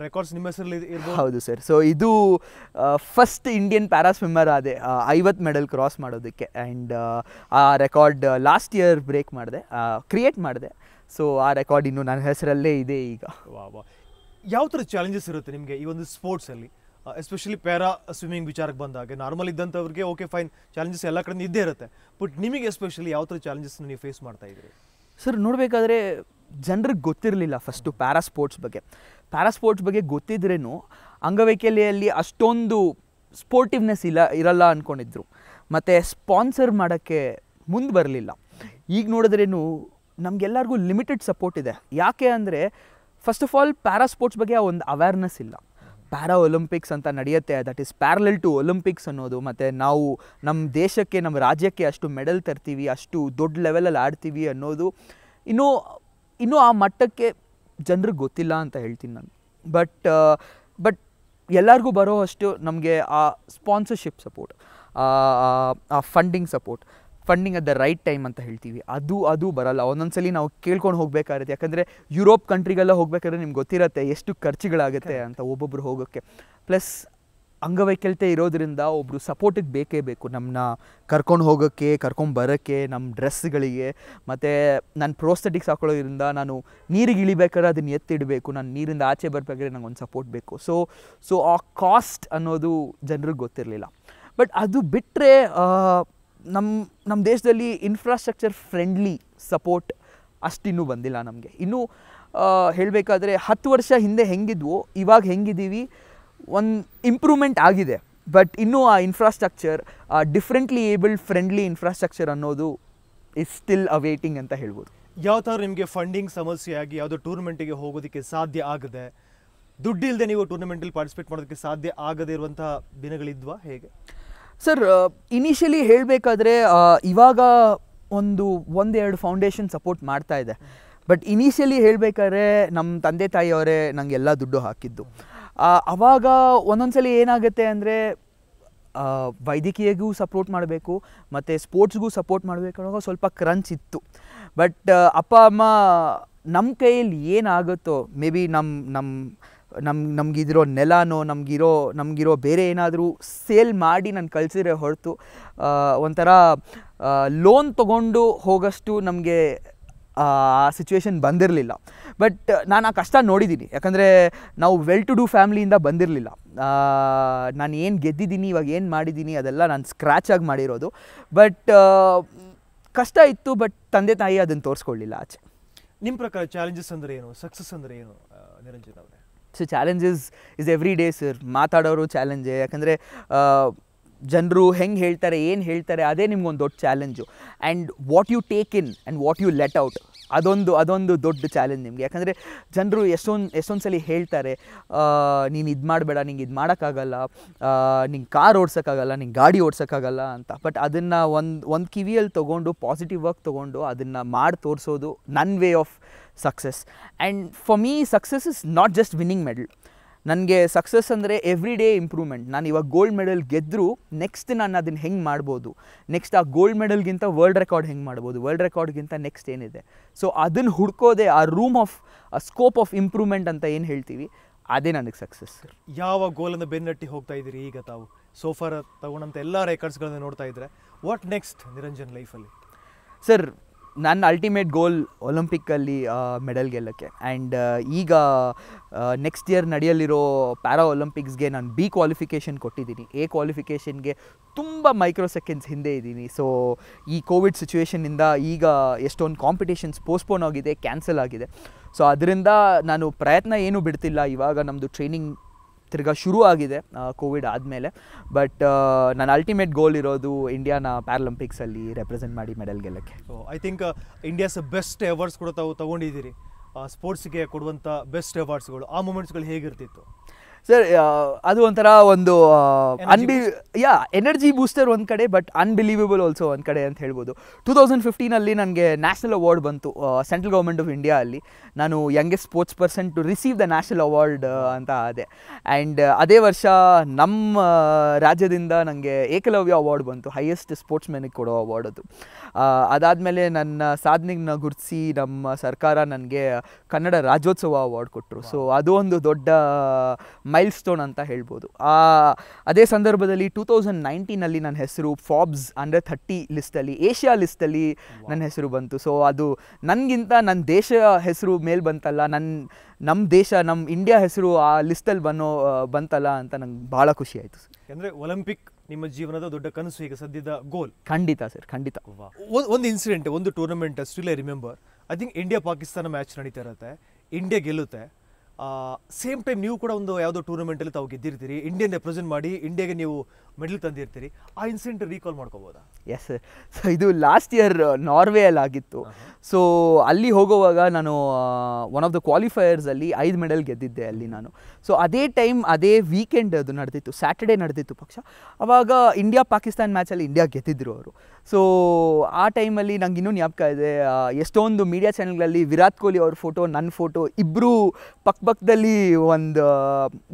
ರೆಕಾರ್ಡ್ಸ್ ನಿಮ್ಮ ಹೆಸರಲ್ಲಿ ಹೌದು ಸರ್ ಸೊ ಇದು ಫಸ್ಟ್ ಇಂಡಿಯನ್ ಪ್ಯಾರಾ ಸ್ವಿಮ್ಮರ್ ಅದೇ ಐವತ್ತು ಮೆಡಲ್ ಕ್ರಾಸ್ ಮಾಡೋದಕ್ಕೆ ಆ್ಯಂಡ್ ಆ ರೆಕಾರ್ಡ್ ಲಾಸ್ಟ್ ಇಯರ್ ಬ್ರೇಕ್ ಮಾಡಿದೆ ಕ್ರಿಯೇಟ್ ಮಾಡಿದೆ ಸೊ ಆ ರೆಕಾರ್ಡ್ ಇನ್ನು ನನ್ನ ಹೆಸರಲ್ಲೇ ಇದೆ ಈಗ ವಾ ವಾ ಯಾವ ಥರ ಚಾಲೆಂಜಸ್ ಇರುತ್ತೆ ನಿಮಗೆ ಈ ಒಂದು ಸ್ಪೋರ್ಟ್ಸಲ್ಲಿ ಎಸ್ಪೆಷಲಿ ಪ್ಯಾರಾ ಸ್ವಿಮ್ಮಿಂಗ್ ವಿಚಾರಕ್ಕೆ ಬಂದಾಗ ನಾರ್ಮಲ್ ಇದ್ದಂಥವ್ರಿಗೆ ಓಕೆ ಫೈನ್ ಚಾಲೆಂಜಸ್ ಎಲ್ಲ ಕಡೆ ಇದ್ದೇ ಇರುತ್ತೆ ಬಟ್ ನಿಮಗೆ ಎಸ್ಪೆಷಲಿ ಯಾವ ಥರ ಚಾಲೆಂಜಸ್ನ ನೀವು ಫೇಸ್ ಮಾಡ್ತಾ ಇದ್ರಿ ಸರ್ ನೋಡಬೇಕಾದ್ರೆ ಜನರಿಗೆ ಗೊತ್ತಿರಲಿಲ್ಲ ಫಸ್ಟು ಪ್ಯಾರಾ ಸ್ಪೋರ್ಟ್ಸ್ ಬಗ್ಗೆ ಪ್ಯಾರಾ ಸ್ಪೋರ್ಟ್ಸ್ ಬಗ್ಗೆ ಗೊತ್ತಿದ್ರೇನು ಅಂಗವೈಕಲ್ಯಲ್ಲಿ ಅಷ್ಟೊಂದು ಸ್ಪೋರ್ಟಿವ್ನೆಸ್ ಇಲ್ಲ ಇರಲ್ಲ ಅಂದ್ಕೊಂಡಿದ್ರು ಮತ್ತು ಸ್ಪಾನ್ಸರ್ ಮಾಡೋಕ್ಕೆ ಮುಂದೆ ಬರಲಿಲ್ಲ ಈಗ ನೋಡಿದ್ರೇನು ನಮಗೆಲ್ಲರಿಗೂ ಲಿಮಿಟೆಡ್ ಸಪೋರ್ಟ್ ಇದೆ ಯಾಕೆ ಅಂದರೆ first of all para sports ಬಗ್ಗೆ ಒಂದು ಅವೇರ್ನೆಸ್ ಇಲ್ಲ ಪ್ಯಾರಾ ಒಲಿಂಪಿಕ್ಸ್ ಅಂತ ನಡೆಯುತ್ತೆ that is parallel to Olympics ಅನ್ನೋದು ಮತ್ತು ನಾವು ನಮ್ಮ ದೇಶಕ್ಕೆ ನಮ್ಮ ರಾಜ್ಯಕ್ಕೆ ಅಷ್ಟು ಮೆಡಲ್ ತರ್ತೀವಿ ಅಷ್ಟು ದೊಡ್ಡ ಲೆವೆಲಲ್ಲಿ ಆಡ್ತೀವಿ ಅನ್ನೋದು ಇನ್ನೂ ಇನ್ನೂ ಆ ಮಟ್ಟಕ್ಕೆ ಜನರಿಗೆ ಗೊತ್ತಿಲ್ಲ ಅಂತ ಹೇಳ್ತೀನಿ ನಾನು ಬಟ್ ಬಟ್ ಎಲ್ಲರಿಗೂ ಬರೋ ಅಷ್ಟು ನಮಗೆ ಆ ಸ್ಪಾನ್ಸರ್ಶಿಪ್ ಸಪೋರ್ಟ್ ಆ funding support funding at the right time ಅಂತ ಹೇಳ್ತೀವಿ ಅದು ಅದು ಬರಲ್ಲ ಒಂದೊಂದ್ಸಲಿ ನಾವು ಕೇಳ್ಕೊಂಡು ಹೋಗ್ಬೇಕಾಗುತ್ತೆ ಯಾಕಂದರೆ ಯುರೋಪ್ ಕಂಟ್ರಿಗೆಲ್ಲ ಹೋಗ್ಬೇಕಾದ್ರೆ ನಿಮ್ಗೆ ಗೊತ್ತಿರತ್ತೆ ಎಷ್ಟು ಖರ್ಚುಗಳಾಗುತ್ತೆ ಅಂತ ಒಬ್ಬೊಬ್ರು ಹೋಗೋಕ್ಕೆ ಪ್ಲಸ್ ಅಂಗವೈಕಲ್ಯತೆ ಇರೋದ್ರಿಂದ ಒಬ್ಬರು ಸಪೋರ್ಟಿಗೆ ಬೇಕೇ ಬೇಕು ನಮ್ಮನ್ನ ಕರ್ಕೊಂಡು ಹೋಗೋಕ್ಕೆ ಕರ್ಕೊಂಡು ಬರೋಕ್ಕೆ ನಮ್ಮ ಡ್ರೆಸ್ಗಳಿಗೆ ಮತ್ತು ನಾನು ಪ್ರೋಸ್ಥೆಟಿಕ್ಸ್ ಹಾಕೊಳ್ಳೋದ್ರಿಂದ ನಾನು ನೀರಿಗೆ ಇಳಿಬೇಕಾದ್ರೆ ಅದನ್ನು ಎತ್ತಿಡಬೇಕು ನಾನು ನೀರಿಂದ ಆಚೆ ಬರಬೇಕಾದ್ರೆ ನಂಗೆ ಒಂದು ಸಪೋರ್ಟ್ ಬೇಕು ಸೊ ಸೊ ಆ ಕಾಸ್ಟ್ ಅನ್ನೋದು ಜನರಿಗೆ ಗೊತ್ತಿರಲಿಲ್ಲ ಬಟ್ ಅದು ಬಿಟ್ಟರೆ ನಮ್ಮ ನಮ್ಮ ದೇಶದಲ್ಲಿ ಇನ್ಫ್ರಾಸ್ಟ್ರಕ್ಚರ್ ಫ್ರೆಂಡ್ಲಿ ಸಪೋರ್ಟ್ ಅಷ್ಟಿನ್ನೂ ಬಂದಿಲ್ಲ ನಮಗೆ ಇನ್ನೂ ಹೇಳಬೇಕಾದ್ರೆ ಹತ್ತು ವರ್ಷ ಹಿಂದೆ ಹೆಂಗಿದ್ವು ಇವಾಗ ಹೆಂಗಿದ್ದೀವಿ ಒಂದು ಇಂಪ್ರೂವ್ಮೆಂಟ್ ಆಗಿದೆ ಬಟ್ ಇನ್ನೂ ಆ ಇನ್ಫ್ರಾಸ್ಟ್ರಕ್ಚರ್ ಆ ಡಿಫ್ರೆಂಟ್ಲಿ ಏಬಲ್ಡ್ ಫ್ರೆಂಡ್ಲಿ ಇನ್ಫ್ರಾಸ್ಟ್ರಕ್ಚರ್ ಅನ್ನೋದು ಇಸ್ ಸ್ಟಿಲ್ ಅವೇಟಿಂಗ್ ಅಂತ ಹೇಳ್ಬೋದು ಯಾವ ಥರ ನಿಮಗೆ ಫಂಡಿಂಗ್ ಸಮಸ್ಯೆಯಾಗಿ ಯಾವುದೋ ಟೂರ್ನಮೆಂಟಿಗೆ ಹೋಗೋದಕ್ಕೆ ಸಾಧ್ಯ ಆಗದೆ ದುಡ್ಡಿಲ್ಲದೆ ನೀವು ಟೂರ್ನಮೆಂಟಲ್ಲಿ ಪಾರ್ಟಿಸಿಪೇಟ್ ಮಾಡೋದಕ್ಕೆ ಸಾಧ್ಯ ಆಗದೇ ಇರುವಂಥ ದಿನಗಳಿದ್ವಾ ಹೇಗೆ ಸರ್ ಇನಿಷಿಯಲಿ ಹೇಳಬೇಕಾದ್ರೆ ಇವಾಗ ಒಂದು ಒಂದೆರಡು ಫೌಂಡೇಶನ್ ಸಪೋರ್ಟ್ ಮಾಡ್ತಾ ಇದೆ ಬಟ್ ಇನಿಷಿಯಲಿ ಹೇಳಬೇಕಾದ್ರೆ ನಮ್ಮ ತಂದೆ ತಾಯಿಯವರೇ ನಂಗೆಲ್ಲ ದುಡ್ಡು ಹಾಕಿದ್ದು ಆವಾಗ ಒಂದೊಂದ್ಸಲಿ ಏನಾಗುತ್ತೆ ಅಂದರೆ ವೈದ್ಯಕೀಯಗೂ ಸಪೋರ್ಟ್ ಮಾಡಬೇಕು ಮತ್ತು ಸ್ಪೋರ್ಟ್ಸ್ಗೂ ಸಪೋರ್ಟ್ ಮಾಡಬೇಕು ಸ್ವಲ್ಪ ಕ್ರಂಚ್ ಇತ್ತು ಬಟ್ ಅಪ್ಪ ಅಮ್ಮ ನಮ್ಮ ಕೈಯಲ್ಲಿ ಏನಾಗುತ್ತೋ ಮೇ ಬಿ ನಮ್ಮ ನಮ್ಮ ನಮ್ ನಮಗಿದಿರೋ ನೆಲನೋ ನಮಗಿರೋ ನಮಗಿರೋ ಬೇರೆ ಏನಾದರೂ ಸೇಲ್ ಮಾಡಿ ನಾನು ಕಳಿಸಿದ್ರೆ ಹೊರತು ಒಂಥರ ಲೋನ್ ತಗೊಂಡು ಹೋಗಷ್ಟು ನಮಗೆ ಆ ಸಿಚುವೇಷನ್ ಬಂದಿರಲಿಲ್ಲ ಬಟ್ ನಾನು ಆ ಕಷ್ಟ ನೋಡಿದ್ದೀನಿ ಯಾಕಂದರೆ ನಾವು ವೆಲ್ ಟು ಡೂ ಫ್ಯಾಮಿಲಿಯಿಂದ ಬಂದಿರಲಿಲ್ಲ ನಾನು ಏನು ಗೆದ್ದಿದ್ದೀನಿ ಇವಾಗ ಏನು ಮಾಡಿದ್ದೀನಿ ಅದೆಲ್ಲ ನಾನು ಸ್ಕ್ರ್ಯಾಚ್ ಆಗಿ ಮಾಡಿರೋದು ಬಟ್ ಕಷ್ಟ ಇತ್ತು ಬಟ್ ತಂದೆ ತಾಯಿ ಅದನ್ನು ತೋರಿಸ್ಕೊಳ್ಳಿಲ್ಲ ಆಚೆ ನಿಮ್ಮ ಪ್ರಕಾರ ಚಾಲೆಂಜಸ್ ಅಂದರೆ ಏನು ಸಕ್ಸಸ್ ಅಂದರೆ ಏನು ನಿರಂಜನ್ ಅವರೇ so challenges is every day sir ಮಾತಾಡೋರು ಚಾಲೆಂಜೇ ಯಾಕಂದರೆ ಜನರು ಹೆಂಗೆ ಹೇಳ್ತಾರೆ ಏನು ಹೇಳ್ತಾರೆ ಅದೇ ನಿಮ್ಗೊಂದು ದೊಡ್ಡ challenge and what you take in and what you let out ಅದೊಂದು ಅದೊಂದು ದೊಡ್ಡ ಚಾಲೆಂಜ್ ನಿಮಗೆ ಯಾಕಂದರೆ ಜನರು ಎಷ್ಟೊಂದು ಎಷ್ಟೊಂದು ಸಲ ಹೇಳ್ತಾರೆ ನೀನು ಇದು ಮಾಡಬೇಡ ನಿಂಗೆ ಇದು ಮಾಡೋಕ್ಕಾಗಲ್ಲ ನಿಂಗೆ ಕಾರ್ ಓಡ್ಸೋಕ್ಕಾಗಲ್ಲ ನಿಂಗೆ ಗಾಡಿ ಓಡಿಸೋಕ್ಕಾಗಲ್ಲ ಅಂತ ಬಟ್ ಅದನ್ನು ಒಂದು ಒಂದು ಕಿವಿಯಲ್ಲಿ ತೊಗೊಂಡು ಪಾಸಿಟಿವ್ ವರ್ಕ್ ತೊಗೊಂಡು ಅದನ್ನು ಮಾಡಿ ತೋರಿಸೋದು ನನ್ನ way of success and for me success is not just winning medal ನನಗೆ ಸಕ್ಸಸ್ ಅಂದರೆ ಎವ್ರಿ ಡೇ ಇಂಪ್ರೂವ್ಮೆಂಟ್ ನಾನು ಇವಾಗ ಗೋಲ್ಡ್ ಮೆಡಲ್ ಗೆದ್ದರೂ ನೆಕ್ಸ್ಟ್ ನಾನು ಅದನ್ನು ಹೆಂಗೆ ಮಾಡ್ಬೋದು ನೆಕ್ಸ್ಟ್ ಆ ಗೋಲ್ಡ್ ಮೆಡಲ್ಗಿಂತ ವರ್ಲ್ಡ್ ರೆಕಾರ್ಡ್ ಹೆಂಗೆ ಮಾಡ್ಬೋದು ವರ್ಲ್ಡ್ ರೆಕಾರ್ಡ್ಗಿಂತ ನೆಕ್ಸ್ಟ್ ಏನಿದೆ ಸೊ ಅದನ್ನು ಹುಡ್ಕೋದೆ ಆ room of scope of improvement ಅಂತ ಏನು ಹೇಳ್ತೀವಿ ಅದೇ ನನಗೆ ಸಕ್ಸಸ್ ಯಾವ ಗೋಲನ್ನು ಬೆನ್ನಟ್ಟಿ ಹೋಗ್ತಾ ಇದ್ದೀರಿ ಈಗ ತಾವು ಸೋಫಾರ ತಗೊಂಡಂಥ ಎಲ್ಲ ರೆಕಾರ್ಡ್ಸ್ಗಳನ್ನು ನೋಡ್ತಾ ಇದ್ದರೆ ವಾಟ್ ನೆಕ್ಸ್ಟ್ ನಿರಂಜನ್ ಲೈಫಲ್ಲಿ ಸರ್ ನನ್ನ ಅಲ್ಟಿಮೇಟ್ ಗೋಲ್ ಒಲಿಂಪಿಕ್ಕಲ್ಲಿ ಮೆಡಲ್ ಗೆಲ್ಲೋಕ್ಕೆ ಆ್ಯಂಡ್ ಈಗ ನೆಕ್ಸ್ಟ್ ಇಯರ್ ನಡೆಯಲಿರೋ ಪ್ಯಾರಾ ಒಲಿಂಪಿಕ್ಸ್ಗೆ ನಾನು ಬಿ ಕ್ವಾಲಿಫಿಕೇಷನ್ ಕೊಟ್ಟಿದ್ದೀನಿ ಎ ಕ್ವಾಲಿಫಿಕೇಷನ್ಗೆ ತುಂಬ ಮೈಕ್ರೋ ಸೆಕೆಂಡ್ಸ್ ಹಿಂದೆ ಇದ್ದೀನಿ ಸೊ ಈ ಕೋವಿಡ್ ಸಿಚುವೇಷನಿಂದ ಈಗ ಎಷ್ಟೊಂದು ಕಾಂಪಿಟೇಷನ್ಸ್ ಪೋಸ್ಟ್ಪೋನ್ ಆಗಿದೆ ಕ್ಯಾನ್ಸಲ್ ಆಗಿದೆ ಸೊ ಅದರಿಂದ ನಾನು ಪ್ರಯತ್ನ ಏನೂ ಬಿಡ್ತಿಲ್ಲ ಇವಾಗ ನಮ್ಮದು ಟ್ರೈನಿಂಗ್ ತಿರ್ಗಾ ಶುರು ಆಗಿದೆ ಕೋವಿಡ್ ಆದಮೇಲೆ ಬಟ್ ನನ್ನ ಅಲ್ಟಿಮೇಟ್ ಗೋಲ್ ಇರೋದು ಇಂಡಿಯಾನ ಪ್ಯಾರಲಂಪಿಕ್ಸಲ್ಲಿ ರೆಪ್ರೆಸೆಂಟ್ ಮಾಡಿ ಮೆಡಲ್ ಗೆಲ್ಲಕ್ಕೆ I think India's best awards ಕೂಡ ತಾವು ತೊಗೊಂಡಿದ್ದೀರಿ ಸ್ಪೋರ್ಟ್ಸ್ಗೆ ಕೊಡುವಂಥ ಬೆಸ್ಟ್ ಅವಾರ್ಡ್ಸ್ಗಳು ಆ ಮೂಮೆಂಟ್ಸ್ಗಳು ಹೇಗಿರ್ತಿತ್ತು ಸರ್ uh, ಅದು ಒಂಥರ ಒಂದು ಅನ್ಬಿ ಯಾ ಎನರ್ಜಿ ಬೂಸ್ಟರ್ ಒಂದು ಕಡೆ ಬಟ್ ಅನ್ಬಿಲೀವಬಲ್ ಆಲ್ಸೋ ಒಂದು ಕಡೆ ಅಂತ ಹೇಳ್ಬೋದು ಟೂ ತೌಸಂಡ್ ಫಿಫ್ಟೀನಲ್ಲಿ ನನಗೆ ನ್ಯಾಷನಲ್ ಅವಾರ್ಡ್ ಬಂತು ಸೆಂಟ್ರಲ್ ಗೌರ್ಮೆಂಟ್ ಆಫ್ ಇಂಡಿಯಾ ಅಲ್ಲಿ ನಾನು youngest sports person to receive the national award ಅಂತ ಆದೆ ಆ್ಯಂಡ್ uh, ಅದೇ ವರ್ಷ ನಮ್ಮ uh, ರಾಜ್ಯದಿಂದ ನನಗೆ ಏಕಲವ್ಯ ಅವಾರ್ಡ್ ಬಂತು ಹೈಯೆಸ್ಟ್ ಸ್ಪೋರ್ಟ್ಸ್ ಮ್ಯಾನಿಗೆ ಕೊಡೋ ಅವಾರ್ಡ್ ಅದು ಅದಾದಮೇಲೆ ನನ್ನ ಸಾಧನೆಗನ್ನ ಗುರುತಿಸಿ ನಮ್ಮ ಸರ್ಕಾರ ನನಗೆ ಕನ್ನಡ ರಾಜ್ಯೋತ್ಸವ ಅವಾರ್ಡ್ ಕೊಟ್ಟರು ಸೊ ಅದು ಒಂದು ದೊಡ್ಡ ಮೈಲ್ಸ್ಟೋನ್ ಸ್ಟೋನ್ ಅಂತ ಹೇಳ್ಬೋದು ಅದೇ ಸಂದರ್ಭದಲ್ಲಿ ಟೂ ತೌಸಂಡ್ ನೈನ್ಟೀನಲ್ಲಿ ನನ್ನ ಹೆಸರು ಫಾಬ್ಸ್ ಅಂದರೆ ಥರ್ಟಿ ಲಿಸ್ಟಲ್ಲಿ ಏಷ್ಯಾ ಲಿಸ್ಟಲ್ಲಿ ನನ್ನ ಹೆಸರು ಬಂತು ಸೊ ಅದು ನನಗಿಂತ ನನ್ನ ದೇಶ ಹೆಸರು ಮೇಲೆ ಬಂತಲ್ಲ ನನ್ನ ನಮ್ಮ ದೇಶ ನಮ್ಮ ಇಂಡಿಯಾ ಹೆಸರು ಆ ಲಿಸ್ಟಲ್ಲಿ ಬನ್ನೋ ಬಂತಲ್ಲ ಅಂತ ನಂಗೆ ಭಾಳ ಖುಷಿ ಆಯಿತು ಸರ್ ಅಂದರೆ ಒಲಿಂಪಿಕ್ ನಿಮ್ಮ ಜೀವನದ ದೊಡ್ಡ ಕನಸು ಈಗ ಸದ್ಯದ ಗೋಲ್ ಖಂಡಿತ ಸರ್ ಖಂಡಿತ ಒಂದು ಇನ್ಸಿಡೆಂಟ್ ಒಂದು tournament still I remember I think India Pakistan match ನಡೀತಾ ಇರುತ್ತೆ ಇಂಡಿಯಾ ಗೆಲ್ಲುತ್ತೆ ಸೇಮ್ ಟೈಮ್ ನೀವು ಕೂಡ ಒಂದು ಯಾವುದೋ ಟೂರ್ನಮೆಂಟಲ್ಲಿ ತಾವು ಗೆದ್ದಿರ್ತೀರಿ ಇಂಡಿಯನ್ ರೆಪ್ರೆಸೆಂಟ್ ಮಾಡಿ ಇಂಡಿಯಾಗೆ ನೀವು ಮೆಡಲ್ ತಂದಿರ್ತೀರಿ ಆ ಇನ್ಸಿಡೆಂಟ್ ರೀಕಾಲ್ ಮಾಡ್ಕೋಬೋದಾ ಎಸ್ ಸೊ ಇದು ಲಾಸ್ಟ್ ಇಯರ್ ನಾರ್ವೆಯಲ್ಲಿ ಆಗಿತ್ತು ಸೊ ಅಲ್ಲಿ ಹೋಗುವಾಗ ನಾನು ಒನ್ ಆಫ್ ದ ಕ್ವಾಲಿಫೈಯರ್ಸಲ್ಲಿ ಐದು ಮೆಡಲ್ ಗೆದ್ದಿದ್ದೆ ಅಲ್ಲಿ ನಾನು ಸೊ ಅದೇ ಟೈಮ್ ಅದೇ ವೀಕೆಂಡ್ ಅದು ನಡೆದಿತ್ತು ಸ್ಯಾಟರ್ಡೇ ನಡೆದಿತ್ತು ಪಕ್ಷ ಅವಾಗ ಇಂಡಿಯಾ ಪಾಕಿಸ್ತಾನ್ ಮ್ಯಾಚಲ್ಲಿ ಇಂಡಿಯಾ ಗೆದ್ದಿದ್ರು ಅವರು ಸೊ ಆ ಟೈಮಲ್ಲಿ ನಂಗೆ ಇನ್ನೂ ಜ್ಞಾಪಕ ಇದೆ ಎಷ್ಟೊಂದು ಮೀಡಿಯಾ ಚಾನೆಲ್ಗಳಲ್ಲಿ ವಿರಾಟ್ ಕೊಹ್ಲಿ ಅವ್ರ ಫೋಟೋ ನನ್ನ ಫೋಟೋ ಇಬ್ಬರು ಪಕ್ ಪಕ್ಕದಲ್ಲಿ ಒಂದು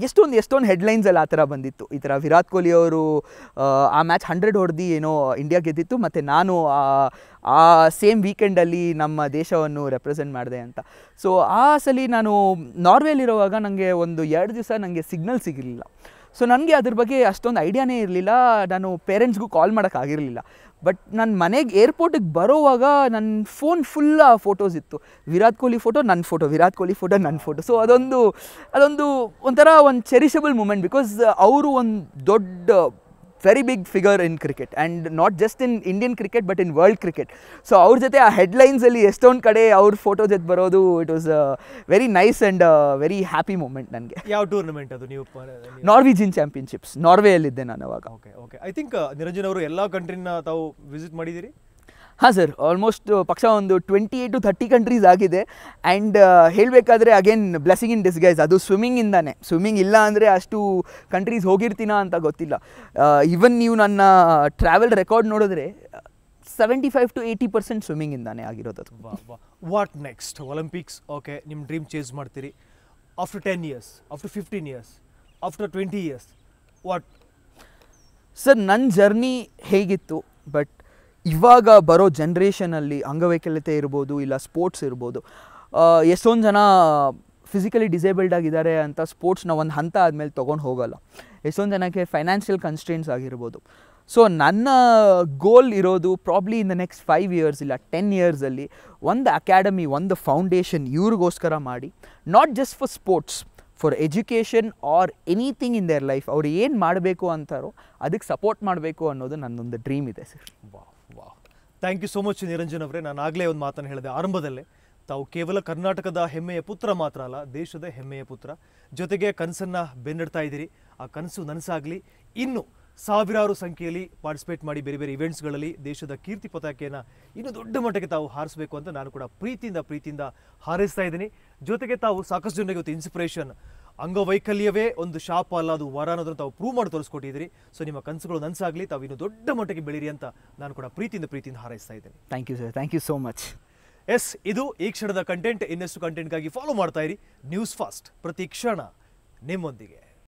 ಎಷ್ಟೊಂದು ಎಷ್ಟೊಂದು ಹೆಡ್ಲೈನ್ಸಲ್ಲಿ ಆ ಥರ ಬಂದಿತ್ತು ಈ ಥರ ವಿರಾಟ್ ಕೊಹ್ಲಿ ಅವರು ಆ ಮ್ಯಾಚ್ ಹಂಡ್ರೆಡ್ ಹೊಡೆದು ಏನೋ ಇಂಡಿಯಾ ಗೆದ್ದಿತ್ತು ಮತ್ತು ನಾನು ಆ ಸೇಮ್ ವೀಕೆಂಡಲ್ಲಿ ನಮ್ಮ ದೇಶವನ್ನು ರೆಪ್ರೆಸೆಂಟ್ ಮಾಡಿದೆ ಅಂತ ಸೊ ಆ ಸಲ ನಾನು ನಾರ್ವೆಲಿರುವಾಗ ನನಗೆ ಒಂದು ಎರಡು ದಿವಸ ನನಗೆ ಸಿಗ್ನಲ್ ಸಿಗಲಿಲ್ಲ ಸೊ ನನಗೆ ಅದ್ರ ಬಗ್ಗೆ ಅಷ್ಟೊಂದು ಐಡಿಯಾನೇ ಇರಲಿಲ್ಲ ನಾನು ಪೇರೆಂಟ್ಸ್ಗೂ ಕಾಲ್ ಮಾಡೋಕ್ಕಾಗಿರಲಿಲ್ಲ ಬಟ್ ನನ್ನ ಮನೆಗೆ ಏರ್ಪೋರ್ಟಿಗೆ ಬರೋವಾಗ ನನ್ನ ಫೋನ್ ಫುಲ್ಲ ಫೋಟೋಸ್ ಇತ್ತು ವಿರಾಟ್ ಕೊಹ್ಲಿ ಫೋಟೋ ನನ್ನ ಫೋಟೋ ವಿರಾಟ್ ಕೊಹ್ಲಿ ಫೋಟೋ ನನ್ನ ಫೋಟೋ ಸೊ ಅದೊಂದು ಅದೊಂದು ಒಂಥರ ಒಂದು ಚೆರಿಷಬಲ್ ಮೂಮೆಂಟ್ ಬಿಕಾಸ್ ಅವರು ಒಂದು ದೊಡ್ಡ very big figure in cricket and not just in Indian cricket but in world cricket so ಅವ್ರ ಜೊತೆ ಆ ಹೆಡ್ಲೈನ್ಸಲ್ಲಿ ಎಷ್ಟೊಂದು ಕಡೆ ಅವ್ರ ಫೋಟೋ ಜೊತೆ ಬರೋದು it was very nice and very happy moment ನನಗೆ ಯಾವ ಟೂರ್ನಮೆಂಟ್ ಅದು ನೀವು ನಾರ್ವಿಜಿನ್ ಚಾಂಪಿಯನ್ಶಿಪ್ಸ್ ನಾರ್ವೆಯಲ್ಲಿದ್ದೆ ನಾನು ಅವಾಗ okay okay I think Niranjan ಅವರು ಎಲ್ಲ ಕಂಟ್ರಿನ ತಾವು ವಿಸಿಟ್ ಮಾಡಿದ್ದೀರಿ ಹಾಂ ಸರ್ ಆಲ್ಮೋಸ್ಟ್ uh, ಪಕ್ಷ ಒಂದು twenty eight to thirty countries ಆಗಿದೆ ಆ್ಯಂಡ್ ಹೇಳಬೇಕಾದ್ರೆ ಅಗೇನ್ ಬ್ಲೆಸ್ಸಿಂಗ್ ಇನ್ ಡಿಸ್ಗೈಸ್ ಅದು ಸ್ವಿಮ್ಮಿಂಗಿಂದಾನೆ ಸ್ವಿಮ್ಮಿಂಗ್ ಇಲ್ಲ ಅಂದರೆ ಅಷ್ಟು ಕಂಟ್ರೀಸ್ ಹೋಗಿರ್ತೀನ ಅಂತ ಗೊತ್ತಿಲ್ಲ ಈವನ್ uh, ನೀವು ನನ್ನ ಟ್ರಾವೆಲ್ ರೆಕಾರ್ಡ್ ನೋಡಿದ್ರೆ seventy five to eighty percent ಸ್ವಿಮ್ಮಿಂಗಿಂದಾನೆ ಆಗಿರೋದು ಅದು ವಾಟ್ ನೆಕ್ಸ್ಟ್ ಒಲಿಂಪಿಕ್ಸ್ ಓಕೆ ನಿಮ್ಮ ಡ್ರೀಮ್ ಚೇಸ್ ಮಾಡ್ತೀರಿ after ten years after fifteen years after twenty years what sir ನನ್ನ ಜರ್ನಿ ಹೇಗಿತ್ತು ಬಟ್ ಇವಾಗ ಬರೋ ಜನ್ರೇಷನಲ್ಲಿ ಅಂಗವೈಕಲ್ಯತೆ ಇರ್ಬೋದು ಇಲ್ಲ ಸ್ಪೋರ್ಟ್ಸ್ ಇರ್ಬೋದು ಎಷ್ಟೊಂದು ಜನ ಫಿಸಿಕಲಿ ಡಿಸೇಬಲ್ಡ್ ಆಗಿದ್ದಾರೆ ಅಂತ ಸ್ಪೋರ್ಟ್ಸ್ನ ಒಂದು ಹಂತ ಆದಮೇಲೆ ತೊಗೊಂಡು ಹೋಗೋಲ್ಲ ಎಷ್ಟೊಂದು ಜನಕ್ಕೆ ಫೈನಾನ್ಷಿಯಲ್ ಕನ್ಸ್ಟ್ರೇನ್ಸ್ ಆಗಿರ್ಬೋದು ಸೊ ನನ್ನ ಗೋಲ್ ಇರೋದು probably in the next five years ಇಲ್ಲ ಟೆನ್ ಇಯರ್ಸಲ್ಲಿ ಒಂದು ಅಕಾಡೆಮಿ ಒಂದು ಫೌಂಡೇಶನ್ ಇವ್ರಿಗೋಸ್ಕರ ಮಾಡಿ not just for sports for education or anything in their life ಅವ್ರು ಏನು ಮಾಡಬೇಕು ಅಂತಾರೋ ಅದಕ್ಕೆ ಸಪೋರ್ಟ್ ಮಾಡಬೇಕು ಅನ್ನೋದು ನನ್ನೊಂದು ಡ್ರೀಮ್ ಇದೆ sir thank you so much Niranjan ಅವರೇ ನಾನು ಆಗಲೇ ಒಂದು ಮಾತನ್ನು ಹೇಳಿದೆ ಆರಂಭದಲ್ಲೇ ತಾವು ಕೇವಲ ಕರ್ನಾಟಕದ ಹೆಮ್ಮೆಯ ಪುತ್ರ ಮಾತ್ರ ಅಲ್ಲ ದೇಶದ ಹೆಮ್ಮೆಯ ಪುತ್ರ ಜೊತೆಗೆ ಕನಸನ್ನು ಬೆನ್ನಿಡ್ತಾ ಇದ್ದೀರಿ ಆ ಕನಸು ನನಸಾಗಲಿ ಇನ್ನು ಸಾವಿರಾರು ಸಂಖ್ಯೆಯಲ್ಲಿ ಪಾರ್ಟಿಸಿಪೇಟ್ ಮಾಡಿ ಬೇರೆ ಬೇರೆ ಇವೆಂಟ್ಸ್ಗಳಲ್ಲಿ ದೇಶದ ಕೀರ್ತಿ ಪತಾಕೆಯನ್ನು ಇನ್ನೂ ದೊಡ್ಡ ಮಟ್ಟಕ್ಕೆ ತಾವು ಹಾರಿಸಬೇಕು ಅಂತ ನಾನು ಕೂಡ ಪ್ರೀತಿಯಿಂದ ಪ್ರೀತಿಯಿಂದ ಹಾರೈಸ್ತಾ ಇದ್ದೀನಿ ಜೊತೆಗೆ ತಾವು ಸಾಕಷ್ಟು ಜನರಿಗೆ ಇವತ್ತು ಇನ್ಸ್ಪಿರೇಷನ್ ಅಂಗವೈಕಲ್ಯವೇ ಒಂದು ಶಾಪ ಅಲ್ಲ ಅದು ವರ ಅನ್ನೋದನ್ನು ತಾವು ಪ್ರೂವ್ ಮಾಡಿ ತೋರಿಸ್ಕೊಟ್ಟಿದ್ರಿ ಸೊ ನಿಮ್ಮ ಕನಸುಗಳು ನನಸಾಗಲಿ ತಾವು ಇನ್ನು ದೊಡ್ಡ ಮಟ್ಟಕ್ಕೆ ಬೆಳೀರಿ ಅಂತ ನಾನು ಕೂಡ ಪ್ರೀತಿಯಿಂದ ಪ್ರೀತಿಯಿಂದ ಹಾರೈಸ್ತಾ ಇದ್ದೇನೆ thank you sir thank you so much yes ಇದು ಈ ಕ್ಷಣದ ಕಂಟೆಂಟ್ ಇನ್ನಷ್ಟು ಕಂಟೆಂಟ್ಗಾಗಿ ಫಾಲೋ ಮಾಡ್ತಾ ಇರಿ ನ್ಯೂಸ್ ಫಾಸ್ಟ್ ಪ್ರತಿ ಕ್ಷಣ ನಿಮ್ಮೊಂದಿಗೆ